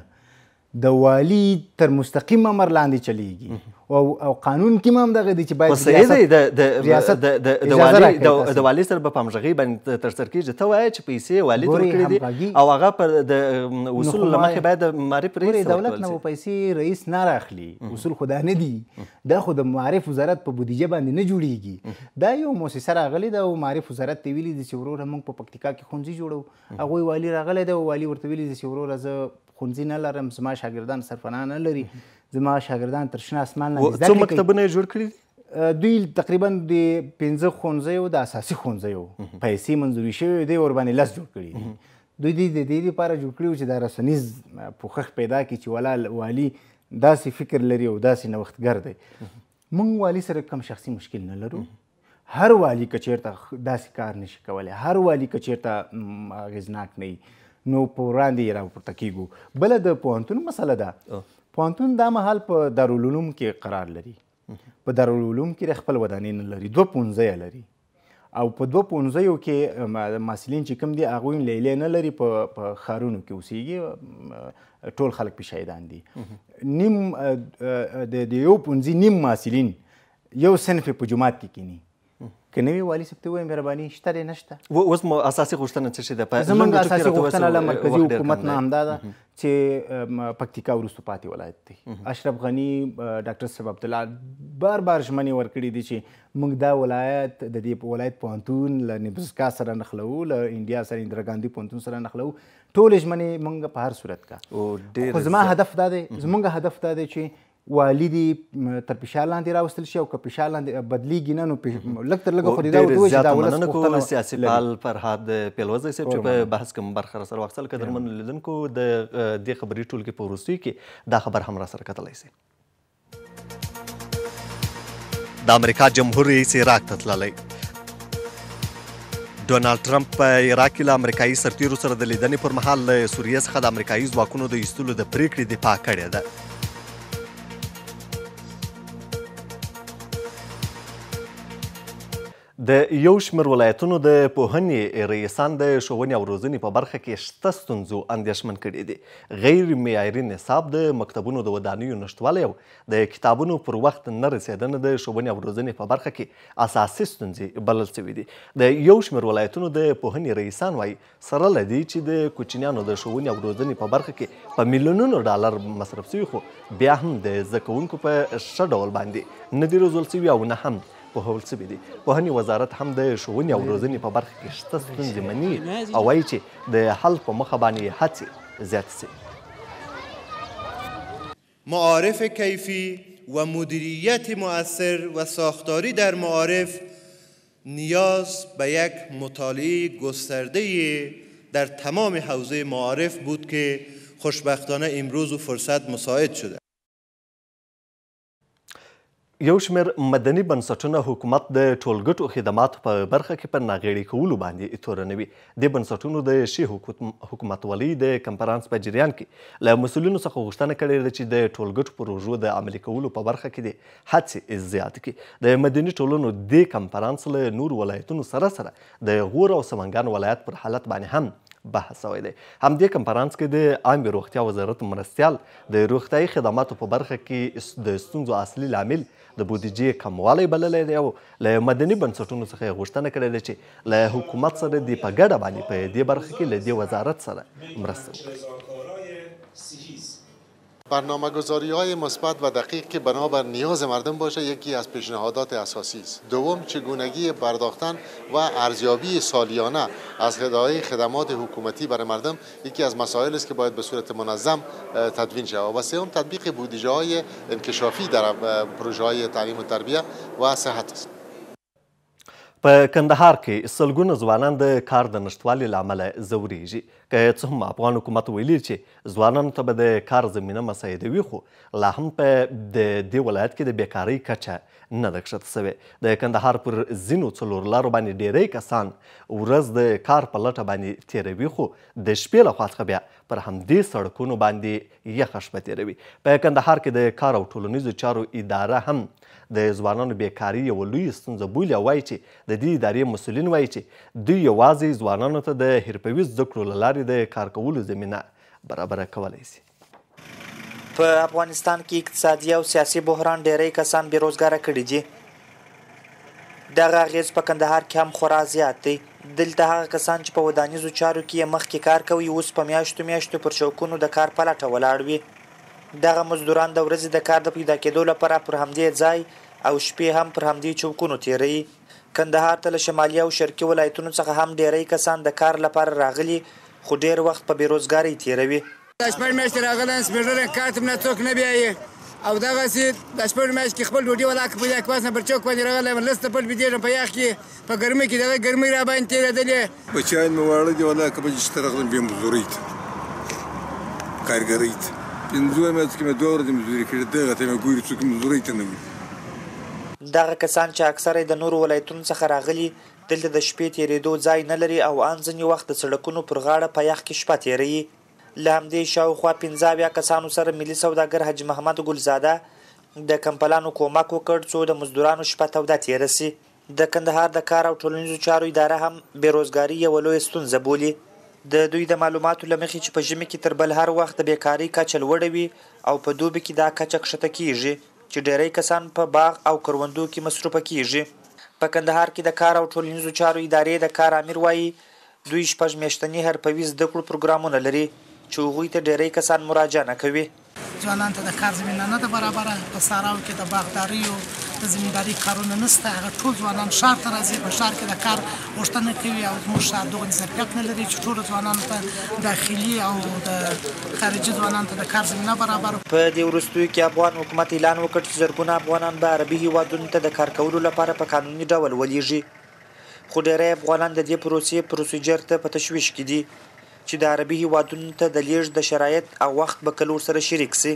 د والی تر مستقیم امر لاندې چلیږي او او قانون کې هم دغه دی چې باید ریاست د د د والی د والی سره په پامژغي باندې تر سر کېږي ته وایې چې پیسې والی تور کړې دي او هغه پر د اصول لمخې باید معرف رئیس دولت نه پیسې رئیس نه راخلي اصول خدا نه دي دا خو د معرف وزارت په بودیجه باندې نه جوړیږي دا یو موسسه راغلي ده او معرف وزارت ته ویلي دي چې وروره موږ په پکتیکا کې خونځي جوړو هغه والی راغلی ده او والی ورته ویلي دي چې وروره زه ښوونځي نه لرم زما شاګردان سرپناه نه لري زما شاګردان تر شنه اسمان لاندې څو مکتبونه جوړ کړي دي دوی تقریبا د پنځه ښوونځیو د اساسي ښوونځیو پیسې منظوري شوي دی ورباندې لس جوړ کړي دي دوی د دې لپاره جوړ کړي چې دا رسنیز پوښښ پیدا کړي چې ولا والي داسې فکر لري او داسې نوښتګر دی موږ والي سره کوم شخصي مشکل نه لرو هر والي کچیرته داسې کار نشي کولای هر والي کچیرته اغیزناک نه نو په وړاندې یې راپورته کیږو بل د پوهنتون مسله ده پوهنتون دا مهال په دارالعلوم کې قرار لري په دارالعلوم کې خپل ودانۍ نه لري دوه پونځه لري او په دوه پونځیو کې محصلین چې کوم دي هغوی لیلې نه لري په ښارونو کې اوسیږي ټول خلک پیشایدان دي نیم د یو پونځي نیم محصلین یو صنف په جومات کې کینی کې نوی والی سپتی وای مهرباني شته نشته اوس مو اساسي غوښتنه څه شي ده زمونږ اساسي غوښتنه له مرکزی حکومت نه همدا ده چې پکتیکا وروسته پاتې ولایت دی اشرف غنی ډاکټر صاحب عبد الله بار بار ژمنې ورکړي دي چې موږ دا ولایت د دې په ولایت پوهنتون له نبرسکا سره نښلوو له انډیا سره اندرا ګاندی پوهنتون سره نښلوو ټولې ژمنې موږ په هر صورت کا خو زما هدف دا دی زمونږ هدف دا دی چې والی دی تر فشار لاندې راوستل شي او که فشار لاندې بدلیږي نه نو لږ تر لږه خو دې دا وایي چې دا ولس غوښتنه سیاسي فعال فرهاد پیلوزی صاحب چې په بحث کې برخه سره واخیستل قدرمن لیدونکو د دې خبرې ټولګي په وروستیو کې دا خبر هم را سره کتلی سي د امریکا جمهور رئیس عراق ته تللی ډونالد ټرمپ په عراق کې له امریکایي سرتیرو سره د لیدنې پر مهال له سوریې څخه د امریکایي ځواکونو د ایستلو د پریکړې دفاع کړې ده د یو شمېر ولایتونو د پوهنې رئیسان د ښوونې او روزنې په برخه کې شته ستونزو اندېښمن کړي دي غیر معیاري نصاب د مکتبونو د ودانیو نشتوالی او د کتابونو پر وخت نه رسېدنه د ښوونې او روزنې په برخه کې اساسي ستونزې بلل سوي دي د یو شمېر ولایتونو د پوهنې رئیسان وایي سره له دې چې د کوچنیانو د ښوونې او روزنې په برخه کې په میلیونونو ډالر مصرف سوي خو بیا هم د زده کوونکو په ښه ډول باندې نه دي روزل سوي او نه هم پوهول سوی دی وزارت هم د شوونی او روزنی په برخه کې شته ستونزې مني او وایي چې د حل په مخه باندې هڅې زیات سي معارف کیفی و مدیریت مؤثر و ساختاری در معارف نیاز به یک مطالعه گسترده در تمام حوزه معارف بود که خوشبختانه امروز و فرصت مساعد شده یو شمېر مدني بنسټونه حکومت د ټولګټو خدماتو په برخه کې په ناغېړي کولو باندې تورنوي د بنسټونو د شي حکومتولۍ د کنفرانس په جریان کې له مسؤلینو څخه غوښتنه کړې ده چې د ټولګټو پروژو د عملي کولو په برخه کې د هڅې زیات کړي د مدني ټولنو د کنفرانس له نور ولایتونو سره سره د غور او سمنګان ولایت پر حالت باندې هم بحث شوی دی همدې کنفرانس کې د عامې روغتیا وزارت مرستیال د روغتیايي خدماتو په برخه کې د ستونزو اصلي لامل د بودیجې کموالی بللی دی او له مدني بنسټونو څخه یې غوښتنه کړې ده چې له حکومت سره دې په ګډه باندې په دې برخه کې له دې وزارت سره مرسته وکړي برنامه گذاری های مثبت و دقیق که بنابر نیاز مردم باشه یکی از پیشنهادات اساسی است دوم چگونگی برداختن و ارزیابی سالیانه از هدایه خدمات حکومتی برای مردم یکی از مسائل است که باید به صورت منظم تدوین شود و سوم تطبیق بودجه های انکشافی در پروژه های تعلیم و تربیت و صحت است په کندهار کې سلګونه ځوانان د کار د نشټوالي له امله ځوریږي که څه هم افغان حکومت ویلي چې ځوانانو ته به د کار زمینه مساعدوي خو لا هم په د دې ولایت کې د بیکارۍ کچه نه ده ښکته سوی د کندهار پر ځینو څلور لارو باندې ډیری کسان ورځ د کار په لټه باندې تیروي خو د شپې لخوا څخه بیا پر همدې سړکونو باندې یخه شپه تیروي په کندهار کې د کار او ټولنیزو چارو اداره هم د ځوانانو بیکاری یو لوی ستونزه بولیا وایي چې د دې ادارې مسولین وایي چې دوی یوازې ځوانانو ته د حرفوي زده کړو له لارې د کار کولو زمینه برابره کولی سي په افغانستان کې اقتصادي او سیاسي بحران ډیری کسان بیروزګاره کړي دي دغه اغیز په کندهار کې هم خورا زیات دی دلته هغه کسان چې په ودانیزو چارو کې مخکې کار کوي اوس په میاشتو میاشتو پر شوکونو د کار په لټه ولاړ وي دغه مزدوران د ورځې د کار د پیدا کېدو لپاره پر همدې ځای او شپې هم پر همدې چوکونو تیروي کندهار ته له شمالي او شرقي ولایتونو څخه هم ډیری کسان د کار لپاره راغلي خو ډیر وخت په بیروزګارۍ تیروي د شپږ میاشتې راغلی سپېډر کار ته نه څوک نه بیایي او دغسې د شپږ میاشت کې خپل ډوډۍ ولا په یاک پاس نه پر چوک باندې راغلی یم لس تپل بېدېږم په یخ کې په ګرمۍ کې دغه ګرمۍ را باندې تېرېدلې بچیان مې واړه دي ولا که بجې شته راغلم بې مزدورۍ ته کارګرۍ ته پنځوه میاشتې کې مې دوه ورځې مزدوري کړې دغه ته مې ګوري څوک مزدورۍ ته نه وي دغه کسان چې اکثره د نورو ولایتونو څخه راغلي دلته د شپې تیرېدو ځای نه لري او ان ځینې وخت د سړکونو پر غاړه په یخ کې شپه تیروي لامدې شاوخوا 15 بیا کسانو سره ملي سوداګر حج محمد ګلزاده د کمپلانو کومک وکړ څو د مزدورانو شپه توده تیره سي د کندهار د کار او ټولنیزو چارو اداره هم بیروزګاری یو لوی ستونزه بولي د دوی د معلوماتو لمخې چې په ژمي کې تر بل هر وخت د بیکاری کچه لوړه وي او په دوبي کې دا کچه کښته کیږي چې ډیری کسان په باغ او کروندو کې مصروفه کیږي په کندهار کې د کار او ټولنیزو چارو ادارې د کار امیر وایي دوی شپږ میاشتني حرفوي زده کړو پروګرامونه لري چې هغوی ته ډیری کسان مراجعه نه کوي ځوانان ته د کار زمینه نه ده برابره په ساراو کې د باغداریو د زمینداری کارونه نشته هغه ټول ځوانان ښار ته راځي په ښار کې د کار غوښتنه کوي او موږ ښار دغه ظرفیت نه لري چې ټول ځوانانو ته داخلي او د خارجي ځوانانو ته د کار زمینه برابر په دې وروستیو کې افغان حکومت اعلان وکړ چې زرګونه افغانان به عربي هیوادونو ته د کار کولو لپاره په قانوني ډول ولیږي خو ډېری افغانان د دې پروسې پروسیجر ته په تشویش کې دي چې د عربي هیوادونو ته د لیږد د شرایط او وخت به کله ورسره شریک شي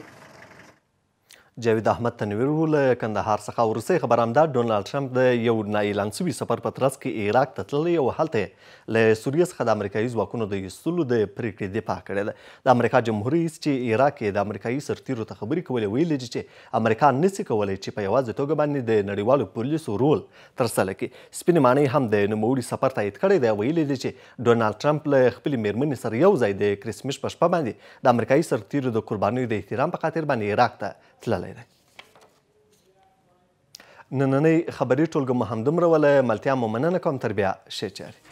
جاوید احمد تنویر له کندهار څخه ورسي خبرامدار ډونالد ټرمپ د یو نایلان سوي سفر په ترڅ کې عراق ته تللی او هلته له سوریه څخه د امریکایي ځواکونو د ایستلو د پریکړې دفاع کړې ده د امریکا جمهور رئیس چې عراق کې د امریکایي سرتیرو ته خبرې کولې ویلي چې امریکا نسي کولی چې په یوازې توګه باندې د نړیوالو پولیسو رول ترسره کړي سپینې ماڼۍ هم د نوموړي سفر تایید کړی دی ویلي دی چې ډونالد ټرمپ له خپلې میرمنې سره یو ځای د کرسمس په شپه باندې د امریکایي سرتیرو د قربانیو د احترام په خاطر باندې عراق ته تللی دی نننۍ خبري ټولګه مو همدومره ولی ملتیا مو مننه کوم تر بیا ښې چارې